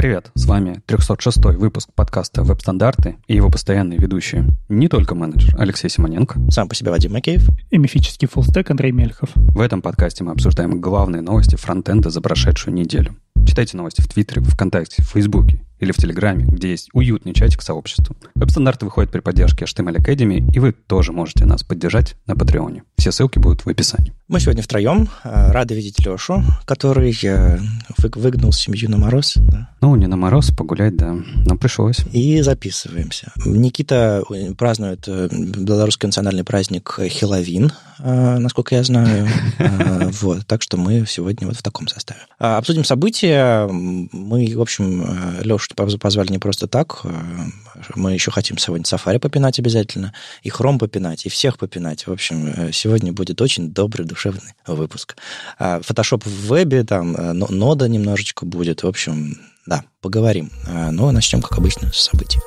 Привет, с вами 306 выпуск подкаста «Веб-стандарты» и его постоянные ведущие. Не только менеджер Алексей Симоненко. Сам по себе Вадим Макеев. И мифический фуллстек Андрей Мельхов. В этом подкасте мы обсуждаем главные новости фронтенда за прошедшую неделю. Читайте новости в Твиттере, ВКонтакте, в Фейсбуке или в Телеграме, где есть уютный чатик сообщества. Веб-стандарты выходят при поддержке HTML Academy, и вы тоже можете нас поддержать на Патреоне. Все ссылки будут в описании. Мы сегодня втроем. Э, рады видеть Лешу, который э, выгнал семью на мороз. Да? Ну, не на мороз, погулять, да. Нам пришлось. И записываемся. Никита э, празднует белорусский национальный праздник Хеловин, насколько я знаю. Вот, так что мы сегодня вот в таком составе. Обсудим события. Мы, в общем, Леша что позвали не просто так. Э, мы еще хотим сегодня сафари попинать обязательно, и хром попинать, и всех попинать. В общем, э, сегодня будет очень добрый, душевный выпуск. Фотошоп а в вебе, там, э, нода немножечко будет. В общем, да, поговорим. А, но ну, а начнем, как обычно, с событий.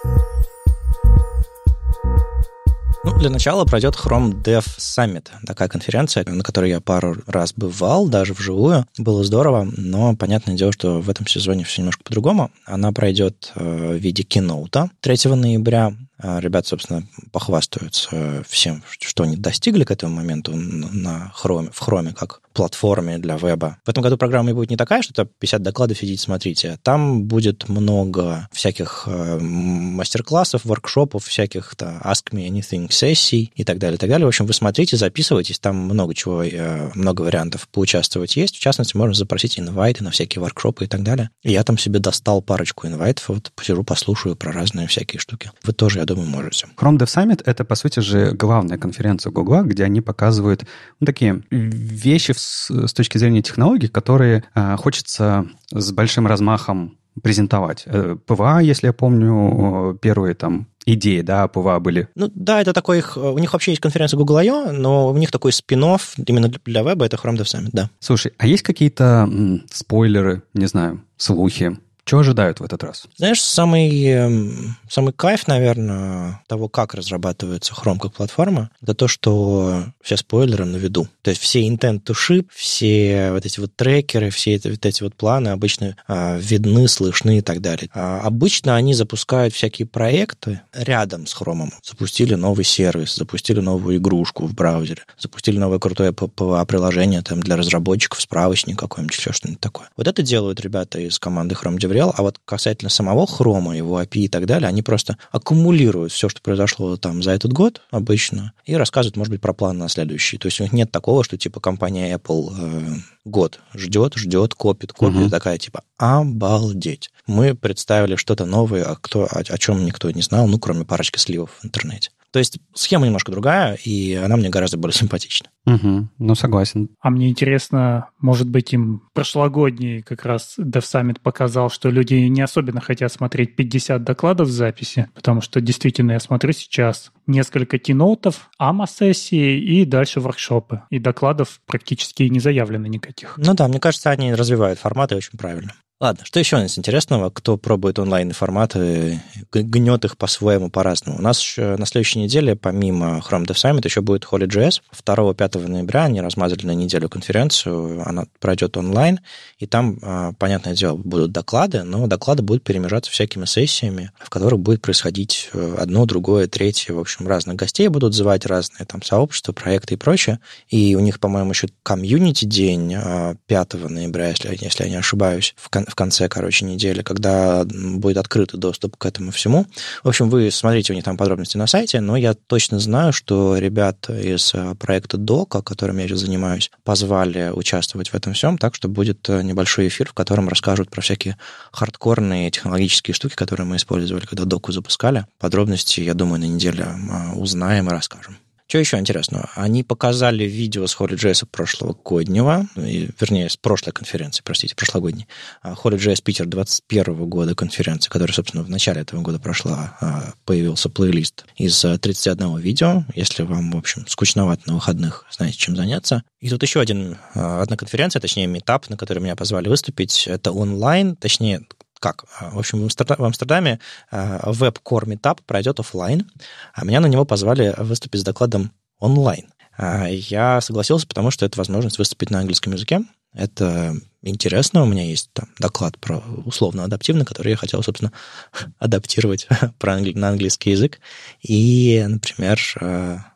Ну, для начала пройдет Chrome Dev Summit, такая конференция, на которой я пару раз бывал, даже вживую. Было здорово, но понятное дело, что в этом сезоне все немножко по-другому. Она пройдет э, в виде киноута 3 ноября. А ребят, собственно, похвастаются всем, что они достигли к этому моменту на хроме, в хроме как платформе для веба. В этом году программа будет не такая, что это 50 докладов сидите, смотрите. Там будет много всяких э, мастер-классов, воркшопов, всяких то Ask Me Anything сессий и так далее, и так далее. В общем, вы смотрите, записывайтесь, там много чего, э, много вариантов поучаствовать есть. В частности, можно запросить инвайты на всякие воркшопы и так далее. И я там себе достал парочку инвайтов, вот посижу, послушаю про разные всякие штуки. Вы тоже, я думаю, откуда мы можете. Chrome Dev Summit — это, по сути же, главная конференция Google, где они показывают ну, такие вещи с, с точки зрения технологий, которые э, хочется с большим размахом презентовать. ПВА, э, если я помню, первые там идеи, да, ПВА были. Ну да, это такой их... У них вообще есть конференция Google I.O., но у них такой спин именно для веба, это Chrome Dev Summit, да. Слушай, а есть какие-то м, спойлеры, не знаю, слухи, чего ожидают в этот раз? Знаешь, самый, эм, самый кайф, наверное, того, как разрабатывается Chrome как платформа, это то, что все спойлеры на виду. То есть все intent to ship, все вот эти вот трекеры, все эти вот эти вот планы обычно а, видны, слышны и так далее. А обычно они запускают всякие проекты рядом с Chrome. Запустили новый сервис, запустили новую игрушку в браузере, запустили новое крутое PPA-приложение там, для разработчиков, справочник какой-нибудь, еще что-нибудь такое. Вот это делают ребята из команды Chrome Development Габриэл, а вот касательно самого Хрома, его API и так далее, они просто аккумулируют все, что произошло там за этот год обычно, и рассказывают, может быть, про план на следующий. То есть у них нет такого, что типа компания Apple э, год ждет, ждет, копит, копит, угу. такая типа обалдеть. Мы представили что-то новое, а кто, о, о чем никто не знал, ну, кроме парочки сливов в интернете. То есть схема немножко другая, и она мне гораздо более симпатична. Угу, ну, согласен. А мне интересно, может быть, им прошлогодний как раз Dev показал, что люди не особенно хотят смотреть 50 докладов в записи, потому что действительно я смотрю сейчас несколько киноутов, АМА-сессии и дальше воркшопы. И докладов практически не заявлено никаких. Ну да, мне кажется, они развивают форматы очень правильно. Ладно, что еще у нас интересного? Кто пробует онлайн-форматы, гнет их по-своему, по-разному. У нас еще на следующей неделе, помимо Chrome Dev Summit, еще будет HolyJS. 2-5 ноября они размазали на неделю конференцию, она пройдет онлайн, и там, а, понятное дело, будут доклады, но доклады будут перемежаться всякими сессиями, в которых будет происходить э, одно, другое, третье. В общем, разных гостей будут звать, разные там сообщества, проекты и прочее. И у них, по-моему, еще комьюнити-день 5 а, ноября, если, если я не ошибаюсь, в конце в конце, короче, недели, когда будет открытый доступ к этому всему. В общем, вы смотрите у них там подробности на сайте, но я точно знаю, что ребят из э, проекта Дока, которым я сейчас занимаюсь, позвали участвовать в этом всем, так что будет э, небольшой эфир, в котором расскажут про всякие хардкорные технологические штуки, которые мы использовали, когда Доку запускали. Подробности, я думаю, на неделе а, узнаем и расскажем. Что еще интересного? Они показали видео с HolyJS прошлогоднего, вернее, с прошлой конференции, простите, прошлогодней, а, HolyJS Питер 21 года конференции, которая, собственно, в начале этого года прошла, а, появился плейлист из 31 а, видео. Если вам, в общем, скучновато на выходных, знаете, чем заняться. И тут еще один, одна конференция, точнее, метап, на который меня позвали выступить. Это онлайн, точнее, как? А, в общем, в Амстердаме а, веб-кор метап пройдет офлайн, а меня на него позвали выступить с докладом онлайн. А, я согласился, потому что это возможность выступить на английском языке. Это интересно. У меня есть там доклад про условно-адаптивный, который я хотел, собственно, адаптировать про англи... на английский язык. И, например,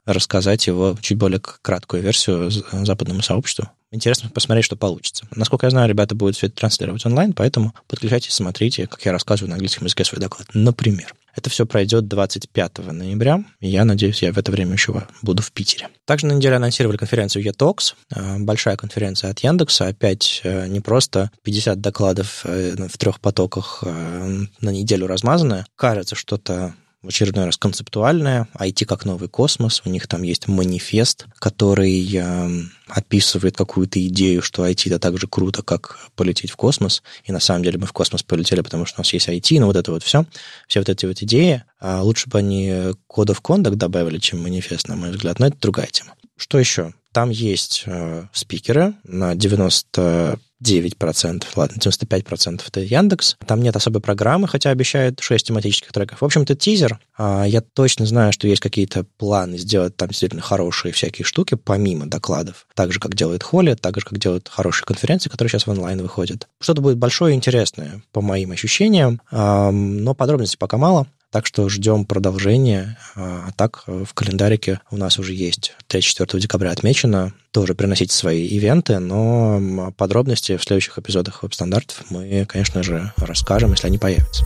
рассказать его чуть более краткую версию западному сообществу. Интересно посмотреть, что получится. Насколько я знаю, ребята будут все это транслировать онлайн, поэтому подключайтесь, смотрите, как я рассказываю на английском языке свой доклад. Например. Это все пройдет 25 ноября, и я надеюсь, я в это время еще буду в Питере. Также на неделе анонсировали конференцию ETOX, э, большая конференция от Яндекса. Опять э, не просто 50 докладов э, в трех потоках на неделю размазанная. Кажется, что-то в очередной раз концептуальная, IT как новый космос, у них там есть манифест, который э, описывает какую-то идею, что IT это так же круто, как полететь в космос, и на самом деле мы в космос полетели, потому что у нас есть IT, но ну вот это вот все, все вот эти вот идеи, а лучше бы они кодов кондакт добавили, чем манифест, на мой взгляд, но это другая тема. Что еще? Там есть э, спикеры на 90 99%, ладно, 95% это Яндекс. Там нет особой программы, хотя обещают 6 тематических треков. В общем это тизер. А, я точно знаю, что есть какие-то планы сделать там действительно хорошие всякие штуки, помимо докладов. Так же, как делает Холли, так же, как делают хорошие конференции, которые сейчас в онлайн выходят. Что-то будет большое и интересное, по моим ощущениям, но подробностей пока мало. Так что ждем продолжения. А, а так э, в календарике у нас уже есть 3-4 декабря отмечено. Тоже приносите свои ивенты, но а подробности в следующих эпизодах веб-стандартов мы, конечно же, расскажем, если они появятся.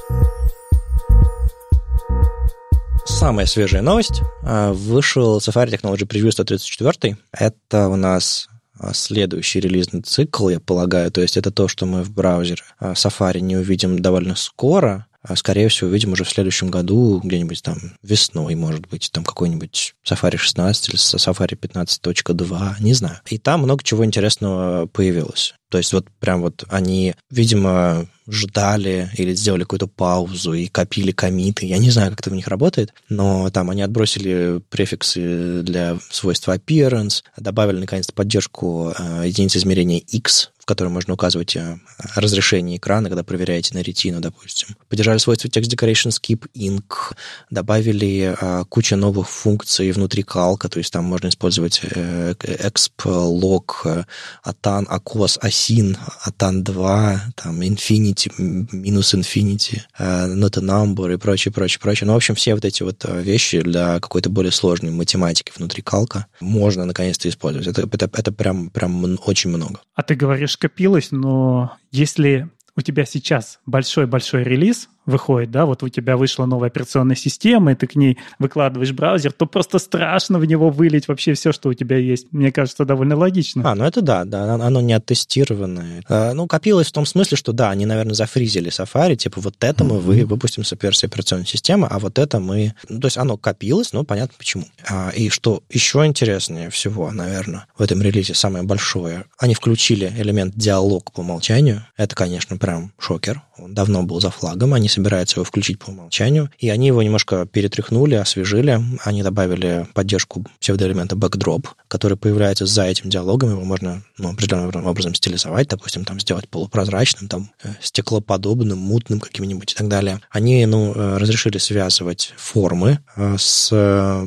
Самая свежая новость. А, вышел Safari Technology Preview 134. Это у нас следующий релизный цикл, я полагаю. То есть это то, что мы в браузере Safari не увидим довольно скоро. А, скорее всего, увидим уже в следующем году, где-нибудь там весной, может быть, там какой-нибудь Safari 16 или Safari 15.2, не знаю. И там много чего интересного появилось. То есть вот прям вот они, видимо, ждали или сделали какую-то паузу и копили комиты. Я не знаю, как это у них работает, но там они отбросили префиксы для свойства appearance, добавили наконец-то поддержку э, единицы измерения X, в которой можно указывать э, разрешение экрана, когда проверяете на ретину, допустим. Поддержали свойство text decoration skip ink добавили э, кучу новых функций внутри калка, то есть там можно использовать э, exp, log, э, atan, acos, async, Син, Атан 2, там, Infinity, минус Infinity, Not a Number и прочее, прочее, прочее. Ну, в общем, все вот эти вот э, вещи для какой-то более сложной математики внутри калка можно наконец-то использовать. Это, это, это прям, прям очень много. А ты говоришь, копилось, но если у тебя сейчас большой-большой релиз, выходит, да, вот у тебя вышла новая операционная система, и ты к ней выкладываешь браузер, то просто страшно в него вылить вообще все, что у тебя есть. Мне кажется, довольно логично. А, ну это да, да, оно не оттестированное. А, ну, копилось в том смысле, что да, они, наверное, зафризили Safari, типа вот это мы вы, выпустим с версии операционной системы, а вот это мы... Ну, то есть оно копилось, но понятно почему. А, и что еще интереснее всего, наверное, в этом релизе самое большое, они включили элемент диалог по умолчанию. Это, конечно, прям шокер он давно был за флагом, они собираются его включить по умолчанию, и они его немножко перетряхнули, освежили, они добавили поддержку псевдоэлемента backdrop, который появляется за этим диалогом, его можно ну, определенным образом стилизовать, допустим, там сделать полупрозрачным, там э, стеклоподобным, мутным каким-нибудь и так далее. Они, ну, э, разрешили связывать формы э, с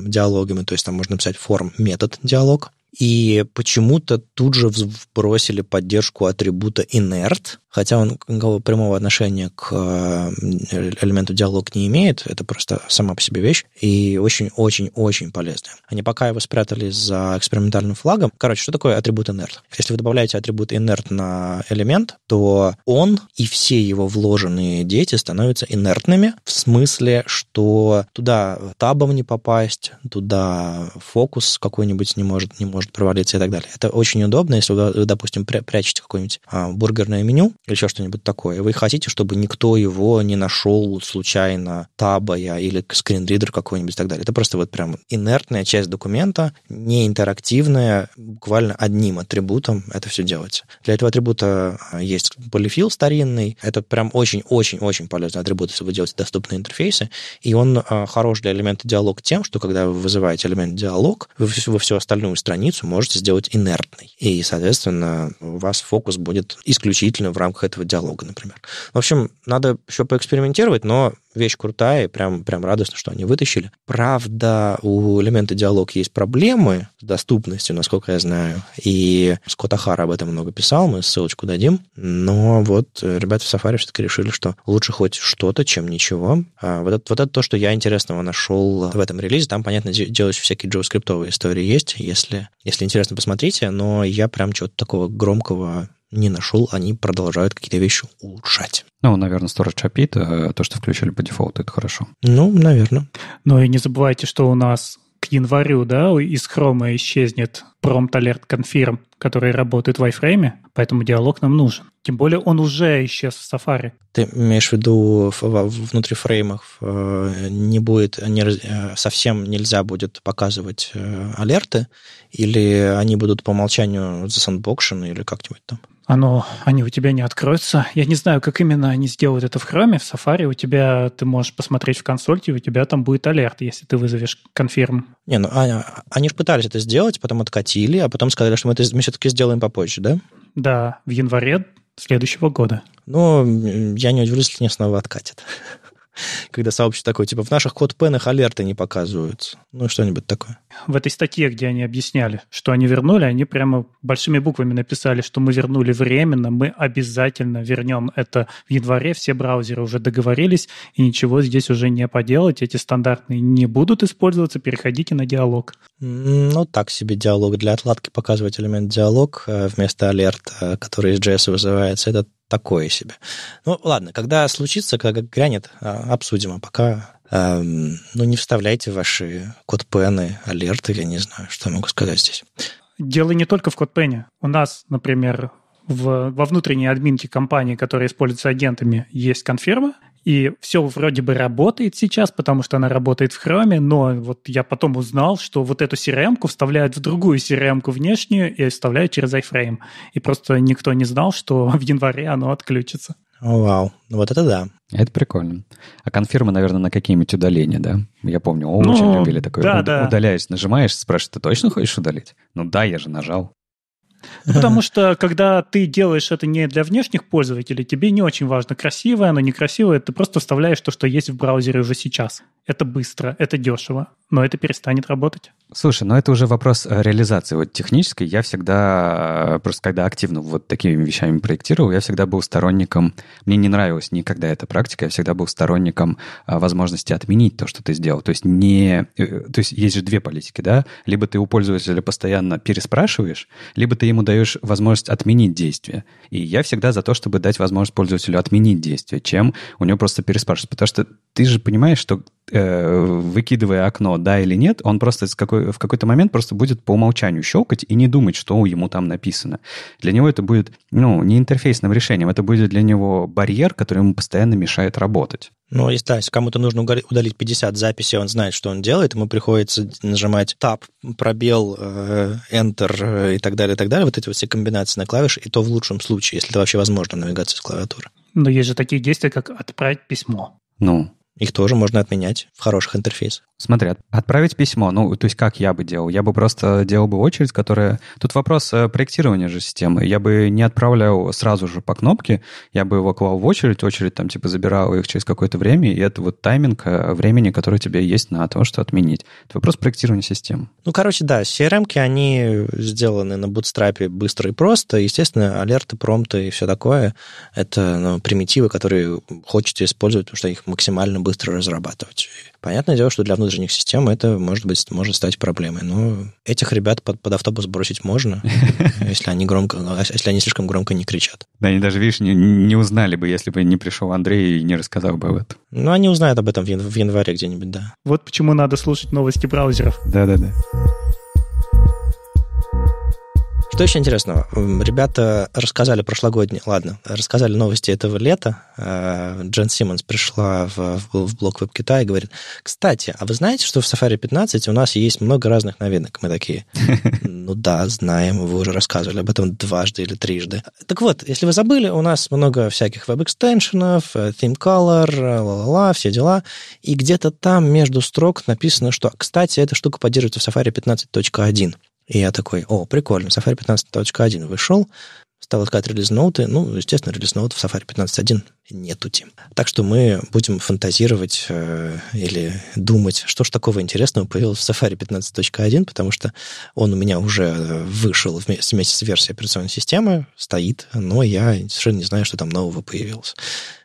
диалогами, то есть там можно писать форм метод диалог, и почему-то тут же бросили поддержку атрибута inert, хотя он никакого прямого отношения к э, элементу диалог не имеет, это просто сама по себе вещь, и очень-очень-очень полезная. Они пока его спрятали за экспериментальным флагом. Короче, что такое атрибут inert? Если вы добавляете атрибут inert на элемент, то он и все его вложенные дети становятся инертными, в смысле, что туда табом не попасть, туда фокус какой-нибудь не может, не может может провалиться и так далее. Это очень удобно, если вы, допустим, прячете какое-нибудь а, бургерное меню или еще что-нибудь такое, вы хотите, чтобы никто его не нашел случайно табая или скринридер какой-нибудь и так далее. Это просто вот прям инертная часть документа, не интерактивная, буквально одним атрибутом это все делается. Для этого атрибута а, есть полифил старинный. Это прям очень-очень-очень полезный атрибут, если вы делаете доступные интерфейсы. И он а, хорош для элемента диалог тем, что когда вы вызываете элемент диалог, вы, вы всю остальную страницу страницу можете сделать инертной. И, соответственно, у вас фокус будет исключительно в рамках этого диалога, например. В общем, надо еще поэкспериментировать, но вещь крутая, и прям, прям радостно, что они вытащили. Правда, у элемента диалог есть проблемы с доступностью, насколько я знаю, и Скотт Ахара об этом много писал, мы ссылочку дадим, но вот э, ребята в Safari все-таки решили, что лучше хоть что-то, чем ничего. А вот, это, вот это то, что я интересного нашел в этом релизе, там, понятно, делаешь всякие джаваскриптовые истории есть, если, если интересно, посмотрите, но я прям чего-то такого громкого не нашел, они продолжают какие-то вещи улучшать. Ну, наверное, Storage API, э, то, что включили по дефолту, это хорошо. Ну, наверное. Ну и не забывайте, что у нас к январю, да, из хрома исчезнет prompt alert confirm, который работает в iFrame, поэтому диалог нам нужен. Тем более он уже исчез в Safari. Ты имеешь в виду внутри фреймов э, не будет, не, э, совсем нельзя будет показывать алерты, или они будут по умолчанию за засандбокшены или как-нибудь там? оно, они у тебя не откроются. Я не знаю, как именно они сделают это в Chrome, в Safari. У тебя ты можешь посмотреть в консольте, у тебя там будет алерт, если ты вызовешь конфирм. Не, ну а, они, они же пытались это сделать, потом откатили, а потом сказали, что мы, это, мы все-таки сделаем попозже, да? Да, в январе следующего года. Ну, я не удивлюсь, если они снова откатят. Когда сообщество такое, типа, в наших кодпенах алерты не показываются. Ну, что-нибудь такое. В этой статье, где они объясняли, что они вернули, они прямо большими буквами написали, что мы вернули временно, мы обязательно вернем это в январе, все браузеры уже договорились, и ничего здесь уже не поделать, эти стандартные не будут использоваться, переходите на диалог. Ну, так себе диалог. Для отладки показывать элемент диалог э, вместо алерта, э, который из JS вызывается, это такое себе. Ну, ладно, когда случится, когда грянет, а, обсудим, а пока эм, ну, не вставляйте ваши кодпены, алерты, я не знаю, что могу сказать здесь. Дело не только в кодпене. У нас, например, в, во внутренней админке компании, которая используется агентами, есть конферма, и все вроде бы работает сейчас, потому что она работает в храме, но вот я потом узнал, что вот эту crm вставляют в другую crm внешнюю и вставляют через iFrame. И просто никто не знал, что в январе оно отключится. О, вау, ну, вот это да. Это прикольно. А конфирмы, наверное, на какие-нибудь удаления, да? Я помню, о, ну, очень любили такое. Да, Уд- да. Удаляюсь, нажимаешь, спрашиваешь, ты точно хочешь удалить? Ну да, я же нажал потому что, когда ты делаешь это не для внешних пользователей, тебе не очень важно, красивое оно, некрасивое, ты просто вставляешь то, что есть в браузере уже сейчас это быстро, это дешево, но это перестанет работать. Слушай, но ну это уже вопрос э, реализации. Вот технической я всегда, э, просто когда активно вот такими вещами проектировал, я всегда был сторонником, мне не нравилась никогда эта практика, я всегда был сторонником э, возможности отменить то, что ты сделал. То есть не... То есть есть же две политики, да? Либо ты у пользователя постоянно переспрашиваешь, либо ты ему даешь возможность отменить действие. И я всегда за то, чтобы дать возможность пользователю отменить действие, чем у него просто переспрашивать. Потому что ты же понимаешь, что Э, выкидывая окно, да или нет, он просто в какой-то момент просто будет по умолчанию щелкать и не думать, что ему там написано. Для него это будет, ну, не интерфейсным решением, это будет для него барьер, который ему постоянно мешает работать. Ну, а если, да, если кому-то нужно удалить 50 записей, он знает, что он делает, ему приходится нажимать Tab, пробел, э, Enter э, и так далее, и так далее. Вот эти вот все комбинации на клавиш, и то в лучшем случае, если это вообще возможно, навигация с клавиатуры. Но есть же такие действия, как отправить письмо. Ну, их тоже можно отменять в хороших интерфейсах. Смотри, отправить письмо, ну, то есть как я бы делал? Я бы просто делал бы очередь, которая... Тут вопрос э, проектирования же системы. Я бы не отправлял сразу же по кнопке, я бы его клал в очередь, очередь там типа забирал их через какое-то время, и это вот тайминг э, времени, который тебе есть на то, что отменить. Это вопрос проектирования системы. Ну, короче, да, crm они сделаны на Bootstrap быстро и просто. Естественно, алерты, промты и все такое — это ну, примитивы, которые хочется использовать, потому что их максимально быстро разрабатывать. Понятное дело, что для внутренних систем это, может быть, может стать проблемой. Но этих ребят под, под автобус бросить можно, если они громко, а, если они слишком громко не кричат. Да, они даже, видишь, не, не узнали бы, если бы не пришел Андрей и не рассказал бы об этом. Ну, они узнают об этом в январе где-нибудь, да. Вот почему надо слушать новости браузеров. Да-да-да. Что еще интересного? Ребята рассказали прошлогодние, ладно, рассказали новости этого лета. Э, Джен Симмонс пришла в, в блог веб Китая и говорит, кстати, а вы знаете, что в Safari 15 у нас есть много разных новинок? Мы такие, ну да, знаем, вы уже рассказывали об этом дважды или трижды. Так вот, если вы забыли, у нас много всяких веб-экстеншенов, э, theme color, э, ла-ла-ла, все дела. И где-то там между строк написано, что, кстати, эта штука поддерживается в Safari 15.1. И я такой, о, прикольно, Safari 15.1 вышел, стал искать релиз-ноуты. Ну, естественно, релиз-ноутов в Safari 15.1 нету. Так что мы будем фантазировать э, или думать, что ж такого интересного появилось в Safari 15.1, потому что он у меня уже э, вышел вместе, вместе с версией операционной системы, стоит, но я совершенно не знаю, что там нового появилось.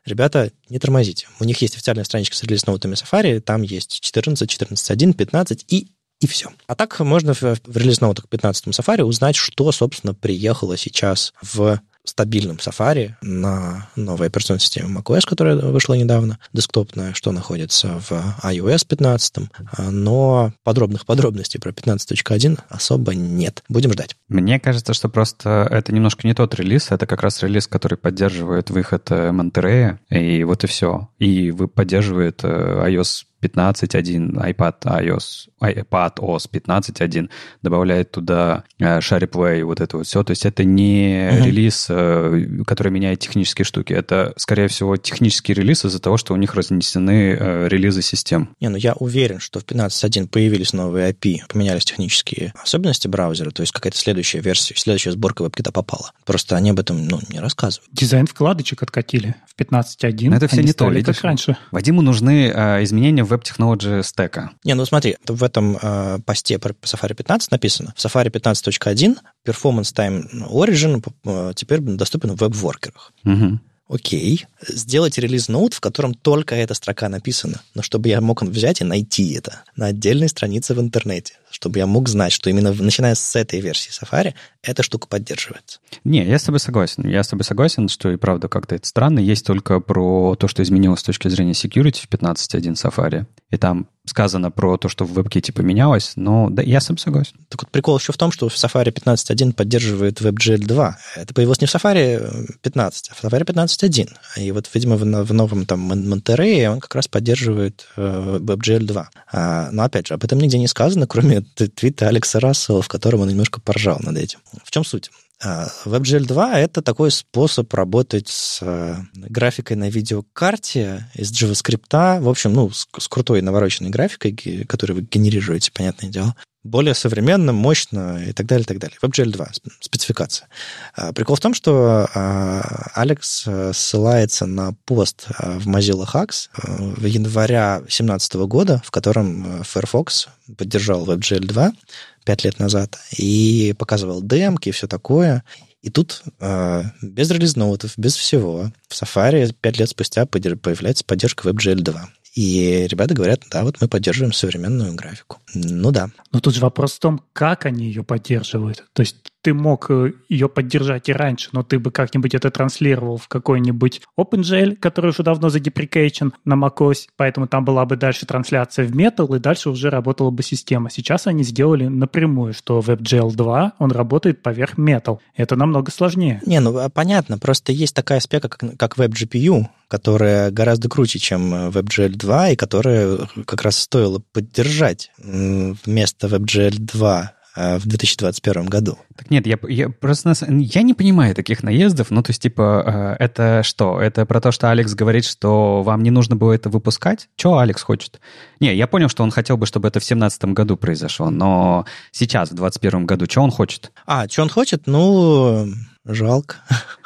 Ребята, не тормозите. У них есть официальная страничка с релиз-ноутами Safari, там есть 14, 14.1, 15 и и все. А так можно в, в релизноутах 15 Safari узнать, что, собственно, приехало сейчас в стабильном Safari на новой операционной системе macOS, которая вышла недавно, десктопная, что находится в iOS 15, а, но подробных подробностей про 15.1 особо нет. Будем ждать. Мне кажется, что просто это немножко не тот релиз, это как раз релиз, который поддерживает выход Монтерея, э, и вот и все. И поддерживает э, iOS 15.1, iPad iOS, iPad OS 15.1 добавляет туда э, SharePlay, вот это вот все. То есть это не uh-huh. релиз, э, который меняет технические штуки. Это, скорее всего, технический релиз из-за того, что у них разнесены э, релизы систем. Не, ну я уверен, что в 15.1 появились новые API, поменялись технические особенности браузера, то есть какая-то следующая версия, следующая сборка веб-кита попала. Просто они об этом ну, не рассказывают. Дизайн вкладочек откатили в 15.1. Но это все не то, как раньше. Вадиму нужны э, изменения веб-технологии стека. Не, ну смотри, в этом э, посте про Safari 15 написано. В Safari 15.1 Performance Time Origin э, теперь доступен в веб-воркерах. Угу. Окей, сделать релиз-ноут, в котором только эта строка написана, но чтобы я мог взять и найти это на отдельной странице в интернете чтобы я мог знать, что именно начиная с этой версии Safari эта штука поддерживается. Не, я с тобой согласен. Я с тобой согласен, что и правда как-то это странно. Есть только про то, что изменилось с точки зрения security в 15.1 Safari. И там сказано про то, что в WebKit поменялось, но да, я с тобой согласен. Так вот прикол еще в том, что в Safari 15.1 поддерживает WebGL 2. Это появилось не в Safari 15, э, а в Safari 15.1. И вот, видимо, в, в новом там Monterey он как раз поддерживает э, WebGL 2. А, но опять же, об этом нигде не сказано, кроме опубликовании твита Алекса Рассела, в котором он немножко поржал над этим. В чем суть? WebGL а, 2 — это такой способ работать с э, графикой на видеокарте из JavaScript, в общем, ну, с, с крутой навороченной графикой, которую вы генерируете, понятное дело более современно, мощно и так далее, и так далее. WebGL 2, спецификация. А, прикол в том, что а, Алекс э, ссылается на пост а, в Mozilla Hacks э, в января 2017 года, в котором э, Firefox поддержал WebGL 2 пять лет назад и показывал демки и все такое. И тут э, без релиз без всего, в Safari пять лет спустя появляется поддержка WebGL 2. И ребята говорят, да, вот мы поддерживаем современную графику. Ну да. Но тут же вопрос в том, как они ее поддерживают. То есть ты мог э, ее поддержать и раньше, но ты бы как-нибудь это транслировал в какой-нибудь OpenGL, который уже давно задеприкейчен на macOS, поэтому там была бы дальше трансляция в Metal, и дальше уже работала бы система. Сейчас они сделали напрямую, что WebGL 2, он работает поверх Metal. Это намного сложнее. Не, ну а, понятно, просто есть такая спека, как, как WebGPU, которая гораздо круче, чем э, WebGL 2, и которая э, как раз стоило поддержать вместо WebGL 2 Э, в 2021 году. Так нет, я, я просто я не понимаю таких наездов. Ну, то есть, типа, э, это что? Это про то, что Алекс говорит, что вам не нужно было это выпускать? Чего Алекс хочет? Не, я понял, что он хотел бы, чтобы это в 2017 году произошло, но сейчас, в 2021 году, что он хочет? А, что он хочет? Ну, Жалко.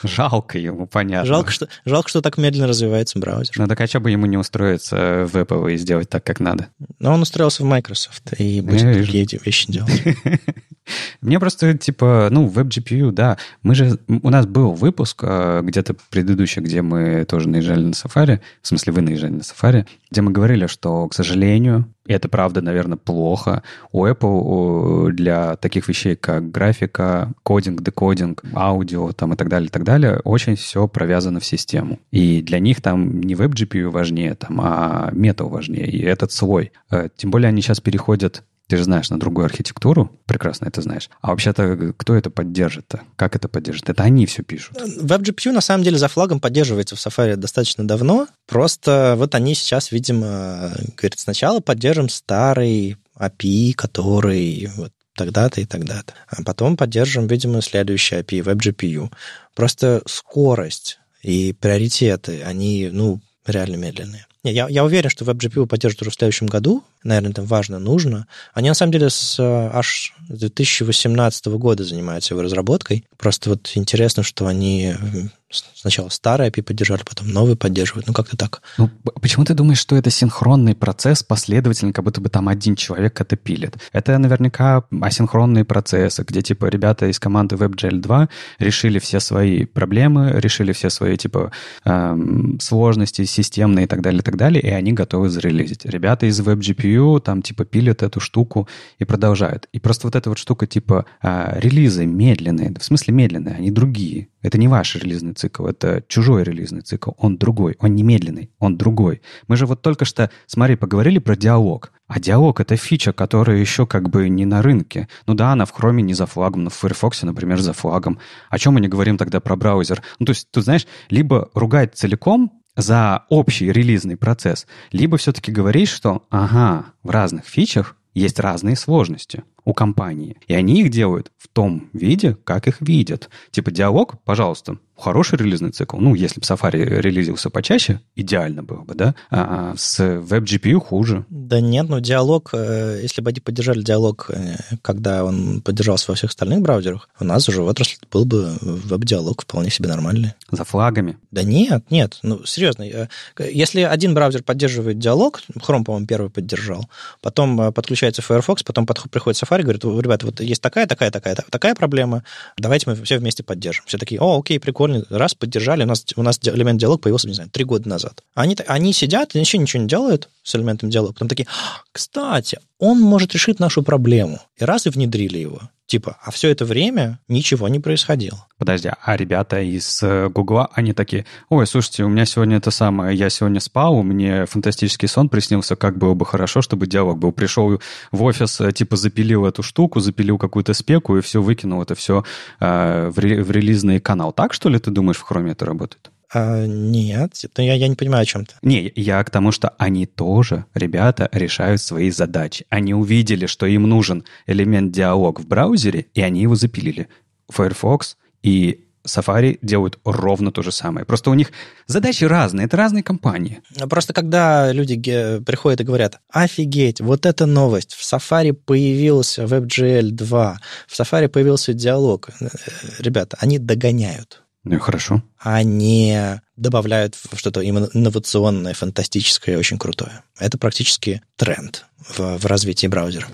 Жалко ему, понятно. Жалко что, жалко, что так медленно развивается браузер. Ну так а что бы ему не устроиться в Apple и сделать так, как надо? Но он устроился в Microsoft и будет Я другие вижу. вещи делать. Мне просто, типа, ну, WebGPU, да. Мы же, у нас был выпуск э, где-то предыдущий, где мы тоже наезжали на Safari, в смысле, вы наезжали на Safari, где мы говорили, что, к сожалению, и это правда, наверное, плохо. У Apple для таких вещей, как графика, кодинг, декодинг, аудио там, и так далее, и так далее, очень все провязано в систему. И для них там не веб-GPU важнее, там, а мета важнее, и этот слой. Э, тем более они сейчас переходят ты же знаешь, на другую архитектуру, прекрасно это знаешь. А вообще-то э, кто это поддержит-то? Как это поддержит? Это они все пишут. Э, WebGPU на самом деле за флагом поддерживается в Safari достаточно давно. Просто вот они сейчас, видимо, говорят, сначала поддержим старый API, который вот тогда-то и тогда-то. А потом поддержим, видимо, следующий API, WebGPU. Просто скорость и приоритеты, они, ну, реально медленные. Не, я, я уверен, что WebGPU поддержат уже в следующем году. Наверное, это важно, нужно. Они, на самом деле, с, э, аж с 2018 года занимаются его разработкой. Просто вот интересно, что они сначала старые API поддержали, потом новые поддерживают. Ну, как-то так. Ну, почему ты думаешь, что это синхронный процесс, последовательно, как будто бы там один человек это пилит? Это наверняка асинхронные процессы, где, типа, ребята из команды WebGL 2 решили все свои проблемы, решили все свои, типа, эм, сложности системные и так далее, и так далее, и они готовы зарелизить. Ребята из WebGPU там, типа, пилят эту штуку и продолжают. И просто вот эта вот штука, типа, э, релизы медленные, в смысле медленные, они другие это не ваш релизный цикл, это чужой релизный цикл. Он другой, он немедленный, он другой. Мы же вот только что, смотри, поговорили про диалог. А диалог — это фича, которая еще как бы не на рынке. Ну да, она в Chrome не за флагом, но в Firefox, например, за флагом. О чем мы не говорим тогда про браузер? Ну то есть, ты знаешь, либо ругать целиком, за общий релизный процесс, либо все-таки говоришь, что ага, в разных фичах есть разные сложности у компании. И они их делают в том виде, как их видят. Типа диалог, пожалуйста, хороший релизный цикл. Ну, если бы Safari релизился почаще, идеально было бы, да? А, а с WebGPU хуже. Да нет, ну диалог, э, если бы они поддержали диалог, э, когда он поддержался во всех остальных браузерах, у нас уже в отрасли был бы веб-диалог вполне себе нормальный. За флагами? Да нет, нет. Ну, серьезно, э, если один браузер поддерживает диалог, Chrome, по-моему, первый поддержал, потом подключается Firefox, потом приходит Safari, Сафари, говорит, ребята, вот есть такая, такая, такая, такая проблема, давайте мы все вместе поддержим. Все такие, о, окей, прикольно, раз, поддержали, у нас, у нас элемент диалога появился, не знаю, три года назад. Они, они сидят, и ничего, ничего не делают с элементом диалога, потом такие, кстати, он может решить нашу проблему. И раз и внедрили его. Типа, а все это время ничего не происходило. Подожди, а ребята из э, Гугла, они такие, ой, слушайте, у меня сегодня это самое, я сегодня спал, мне фантастический сон приснился, как было бы хорошо, чтобы диалог был. Пришел в офис, э, типа запилил эту штуку, запилил какую-то спеку и все, выкинул это все э, в, ре- в релизный канал. Так, что ли, ты думаешь, в Chrome это работает? А, нет, ну, я, я не понимаю, о чем ты. Не, я к тому, что они тоже, ребята, решают свои задачи. Они увидели, что им нужен элемент диалог в браузере, и они его запилили. Firefox и Safari делают ровно то же самое. Просто у них задачи разные, это разные компании. Ну, просто когда люди приходят и говорят, офигеть, вот эта новость, в Safari появился WebGL 2, в Safari появился диалог, э, ребята, они догоняют. Ну и хорошо. Они добавляют в что-то инновационное, фантастическое очень крутое. Это практически тренд в, в развитии браузера.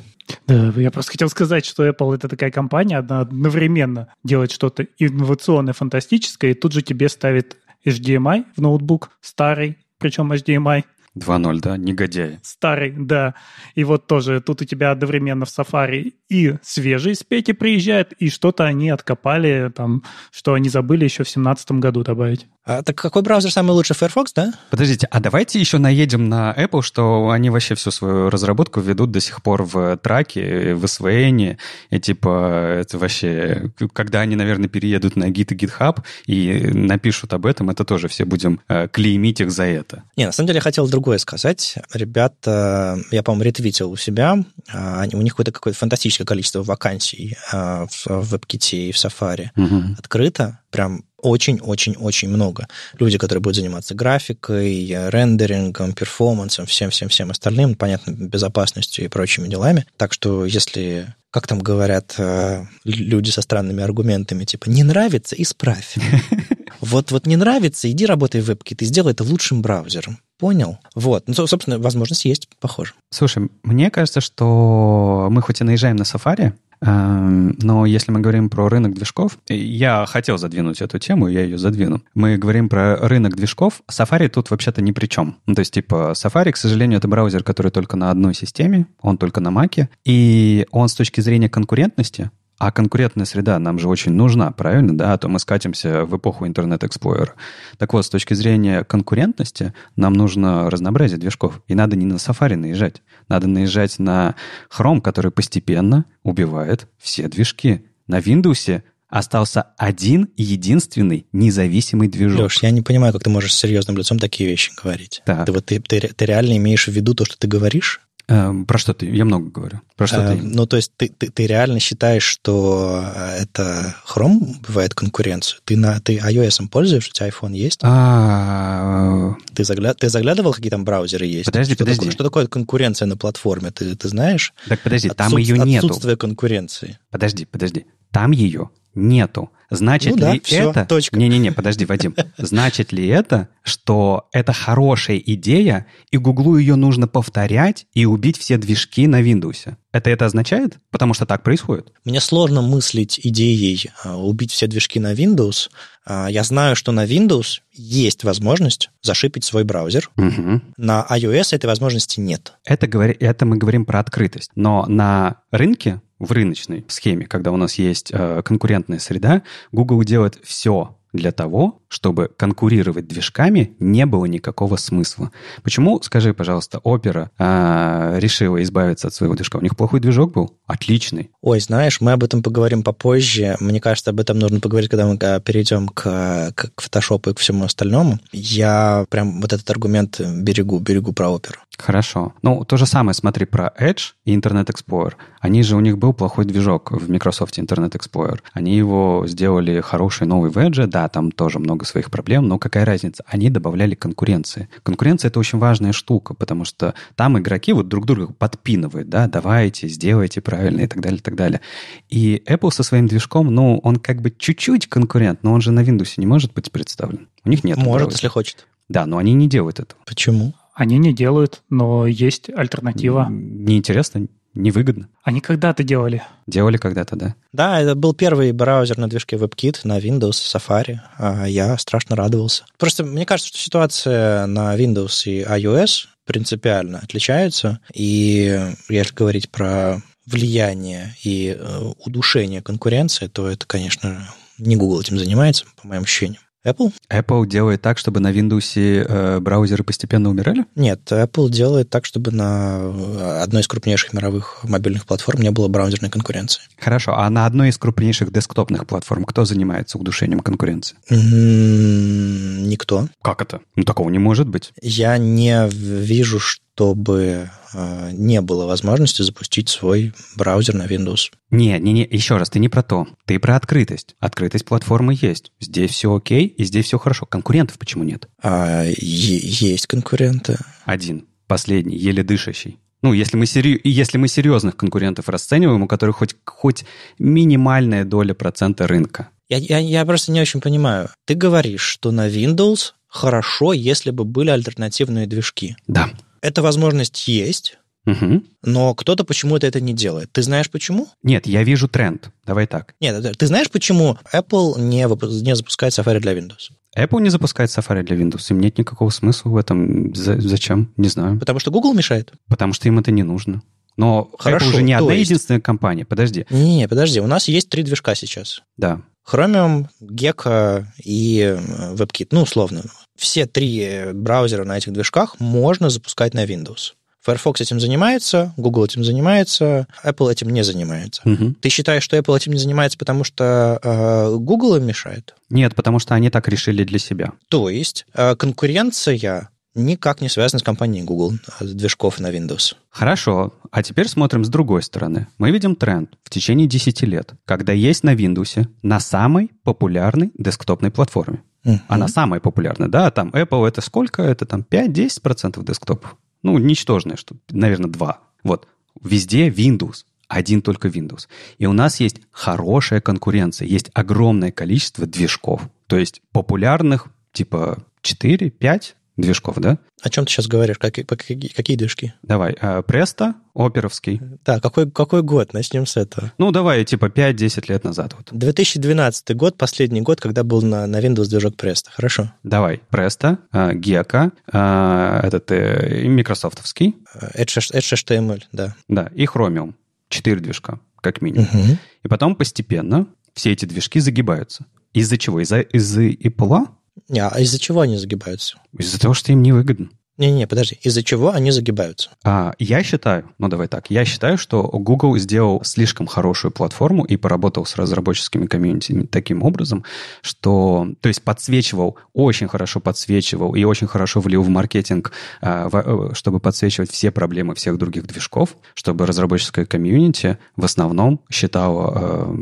Да, я просто хотел сказать, что Apple это такая компания, она одновременно делает что-то инновационное, фантастическое, и тут же тебе ставит HDMI в ноутбук старый, причем HDMI 2.0, да, негодяй Старый, да. И вот тоже тут у тебя одновременно в Safari и свежие спеки приезжают, и что-то они откопали, там, что они забыли еще в 2017 году добавить. А, так какой браузер самый лучший? Firefox, да? Подождите, а давайте еще наедем на Apple, что они вообще всю свою разработку ведут до сих пор в траке, в освоении. И типа, это вообще... Когда они, наверное, переедут на Git и GitHub и напишут об этом, это тоже все будем э, клеймить их за это. Не, на самом деле я хотел другую другое сказать. Ребята, я, по-моему, ретвитил у себя. А, у них какое-то какое фантастическое количество вакансий а, в WebKit и в Safari угу. открыто. Прям очень-очень-очень много. Люди, которые будут заниматься графикой, рендерингом, перформансом, всем-всем-всем остальным, понятно, безопасностью и прочими делами. Так что если как там говорят э, люди со странными аргументами, типа «не нравится, исправь». Вот, вот не нравится, иди работай в WebKit и сделай это лучшим браузером. Понял. Вот. Ну, собственно, возможность есть, похоже. Слушай, мне кажется, что мы хоть и наезжаем на Safari, эм, но если мы говорим про рынок движков, я хотел задвинуть эту тему, я ее задвину. Мы говорим про рынок движков. Safari тут вообще-то ни при чем. Ну, то есть, типа, Safari, к сожалению, это браузер, который только на одной системе, он только на Маке, и он с точки зрения конкурентности а конкурентная среда нам же очень нужна, правильно, да? А то мы скатимся в эпоху интернет-эксплойера. Так вот, с точки зрения конкурентности, нам нужно разнообразие движков. И надо не на Safari наезжать. Надо наезжать на Chrome, который постепенно убивает все движки. На Windows остался один единственный независимый движок. Леш, я не понимаю, как ты можешь с серьезным лицом такие вещи говорить. Так. Ты, вот, ты, ты, ты реально имеешь в виду то, что ты говоришь? Эм, про что ты? Я много говорю. Про что э, ты? Эм, ну, то есть ты, ты, ты реально считаешь, что э, это Chrome бывает конкуренцию? Ты, на, ты iOS пользуешься, у тебя iPhone есть? А... Ты, загля... ты заглядывал, какие там браузеры есть? Подожди, что подожди. Такое, что такое конкуренция на платформе? Ты, ты знаешь? Так подожди, Отсут... там ее нету. Отсутствие конкуренции. Подожди, подожди. Там ее нету. Значит ну, да, ли все, это... Не-не-не, подожди, Вадим. Значит ли это, что это хорошая идея, и Гуглу ее нужно повторять и убить все движки на Windows? Это это означает? Потому что так происходит. Мне сложно мыслить идеей а, убить все движки на Windows. А, я знаю, что на Windows есть возможность зашипить свой браузер. Угу. На iOS этой возможности нет. Это, говори... это мы говорим про открытость. Но на рынке в рыночной схеме, когда у нас есть э, конкурентная среда, Google делает все для того, чтобы конкурировать движками, не было никакого смысла. Почему, скажи, пожалуйста, Опера а, решила избавиться от своего движка? У них плохой движок был? Отличный. Ой, знаешь, мы об этом поговорим попозже. Мне кажется, об этом нужно поговорить, когда мы а, перейдем к, к, к Photoshop и к всему остальному. Я прям вот этот аргумент берегу, берегу про Opera. Хорошо. Ну, то же самое смотри про Edge и Internet Explorer. Они же, у них был плохой движок в Microsoft Internet Explorer. Они его сделали хороший новый в Edge, да, там тоже много много своих проблем, но какая разница? Они добавляли конкуренции. Конкуренция — это очень важная штука, потому что там игроки вот друг друга подпинывают, да, давайте, сделайте правильно и так далее, и так далее. И Apple со своим движком, ну, он как бы чуть-чуть конкурент, но он же на Windows не может быть представлен. У них нет. Может, если хочет. Да, но они не делают этого. Почему? Они не делают, но есть альтернатива. Неинтересно? невыгодно. Они когда-то делали. Делали когда-то, да. Да, это был первый браузер на движке WebKit, на Windows, Safari. А я страшно радовался. Просто мне кажется, что ситуация на Windows и iOS принципиально отличается. И если говорить про влияние и э, удушение конкуренции, то это, конечно, не Google этим занимается, по моим ощущениям. Apple? Apple делает так, чтобы на Windows э, браузеры постепенно умирали? Нет, Apple делает так, чтобы на э, одной из крупнейших мировых мобильных платформ не было браузерной конкуренции. Хорошо, а на одной из крупнейших десктопных платформ кто занимается удушением конкуренции? м м никто. Как это? Ну, такого не может быть. Я не вижу, что чтобы а, не было возможности запустить свой браузер на Windows. Не, не, не, еще раз, ты не про то. Ты про открытость. Открытость платформы есть. Здесь все окей, и здесь все хорошо. Конкурентов почему нет? А, есть конкуренты. Один. Последний, еле дышащий. Ну, если мы, сери... если мы серьезных конкурентов расцениваем, у которых хоть, хоть минимальная доля процента рынка. Я, я, я просто не очень понимаю. Ты говоришь, что на Windows хорошо, если бы были альтернативные движки. Да. Эта возможность есть, Угу. Но кто-то почему-то это не делает. Ты знаешь почему? Нет, я вижу тренд. Давай так. Нет, ты знаешь почему Apple не, не запускает Safari для Windows? Apple не запускает Safari для Windows. Им нет никакого смысла в этом. зачем? Не знаю. Потому что Google мешает? Потому что им это не нужно. Но Хорошо, Apple уже не одна есть... единственная компания. Подожди. Не, подожди. У нас есть три движка сейчас. Да. Chromium, Gecko и э, WebKit. Ну, условно все три браузера на этих движках можно запускать на Windows. Firefox этим занимается, Google этим занимается, Apple этим не занимается. Угу. Ты считаешь, что Apple этим не занимается, потому что э, Google им мешает? Нет, потому что они так решили для себя. То есть э, конкуренция никак не связана с компанией Google э, движков на Windows. Хорошо, а теперь смотрим с другой стороны. Мы видим тренд в течение 10 лет, когда есть на Windows на самой популярной десктопной платформе. Uh-huh. Она самая популярная, да, там Apple это сколько? Это там 5-10% десктопов. Ну, ничтожное, что, наверное, 2. Вот. Везде Windows, один только Windows. И у нас есть хорошая конкуренция, есть огромное количество движков, то есть популярных типа 4-5, движков, да? О чем ты сейчас говоришь? Как, какие, какие движки? Давай, э, Presto, оперовский. Да, какой, какой год? Начнем с этого. Ну, давай, типа 5-10 лет назад. Вот. 2012 год, последний год, когда был на, на Windows движок Presto, хорошо? Давай, Presto, э, э, этот э, микрософтовский. Edge, э, Edge HTML, да. Да, и Chromium. Четыре движка, как минимум. Угу. И потом постепенно все эти движки загибаются. Из-за чего? Из-за из Apple не, а из-за чего они загибаются? Из-за того, что им невыгодно. Не-не, подожди, из-за чего они загибаются? А, я считаю, ну давай так, я считаю, что Google сделал слишком хорошую платформу и поработал с разработческими комьюнити таким образом, что, то есть подсвечивал, очень хорошо подсвечивал и очень хорошо влил в маркетинг, а, э, чтобы подсвечивать все проблемы всех других движков, чтобы разработческое комьюнити в основном считало э,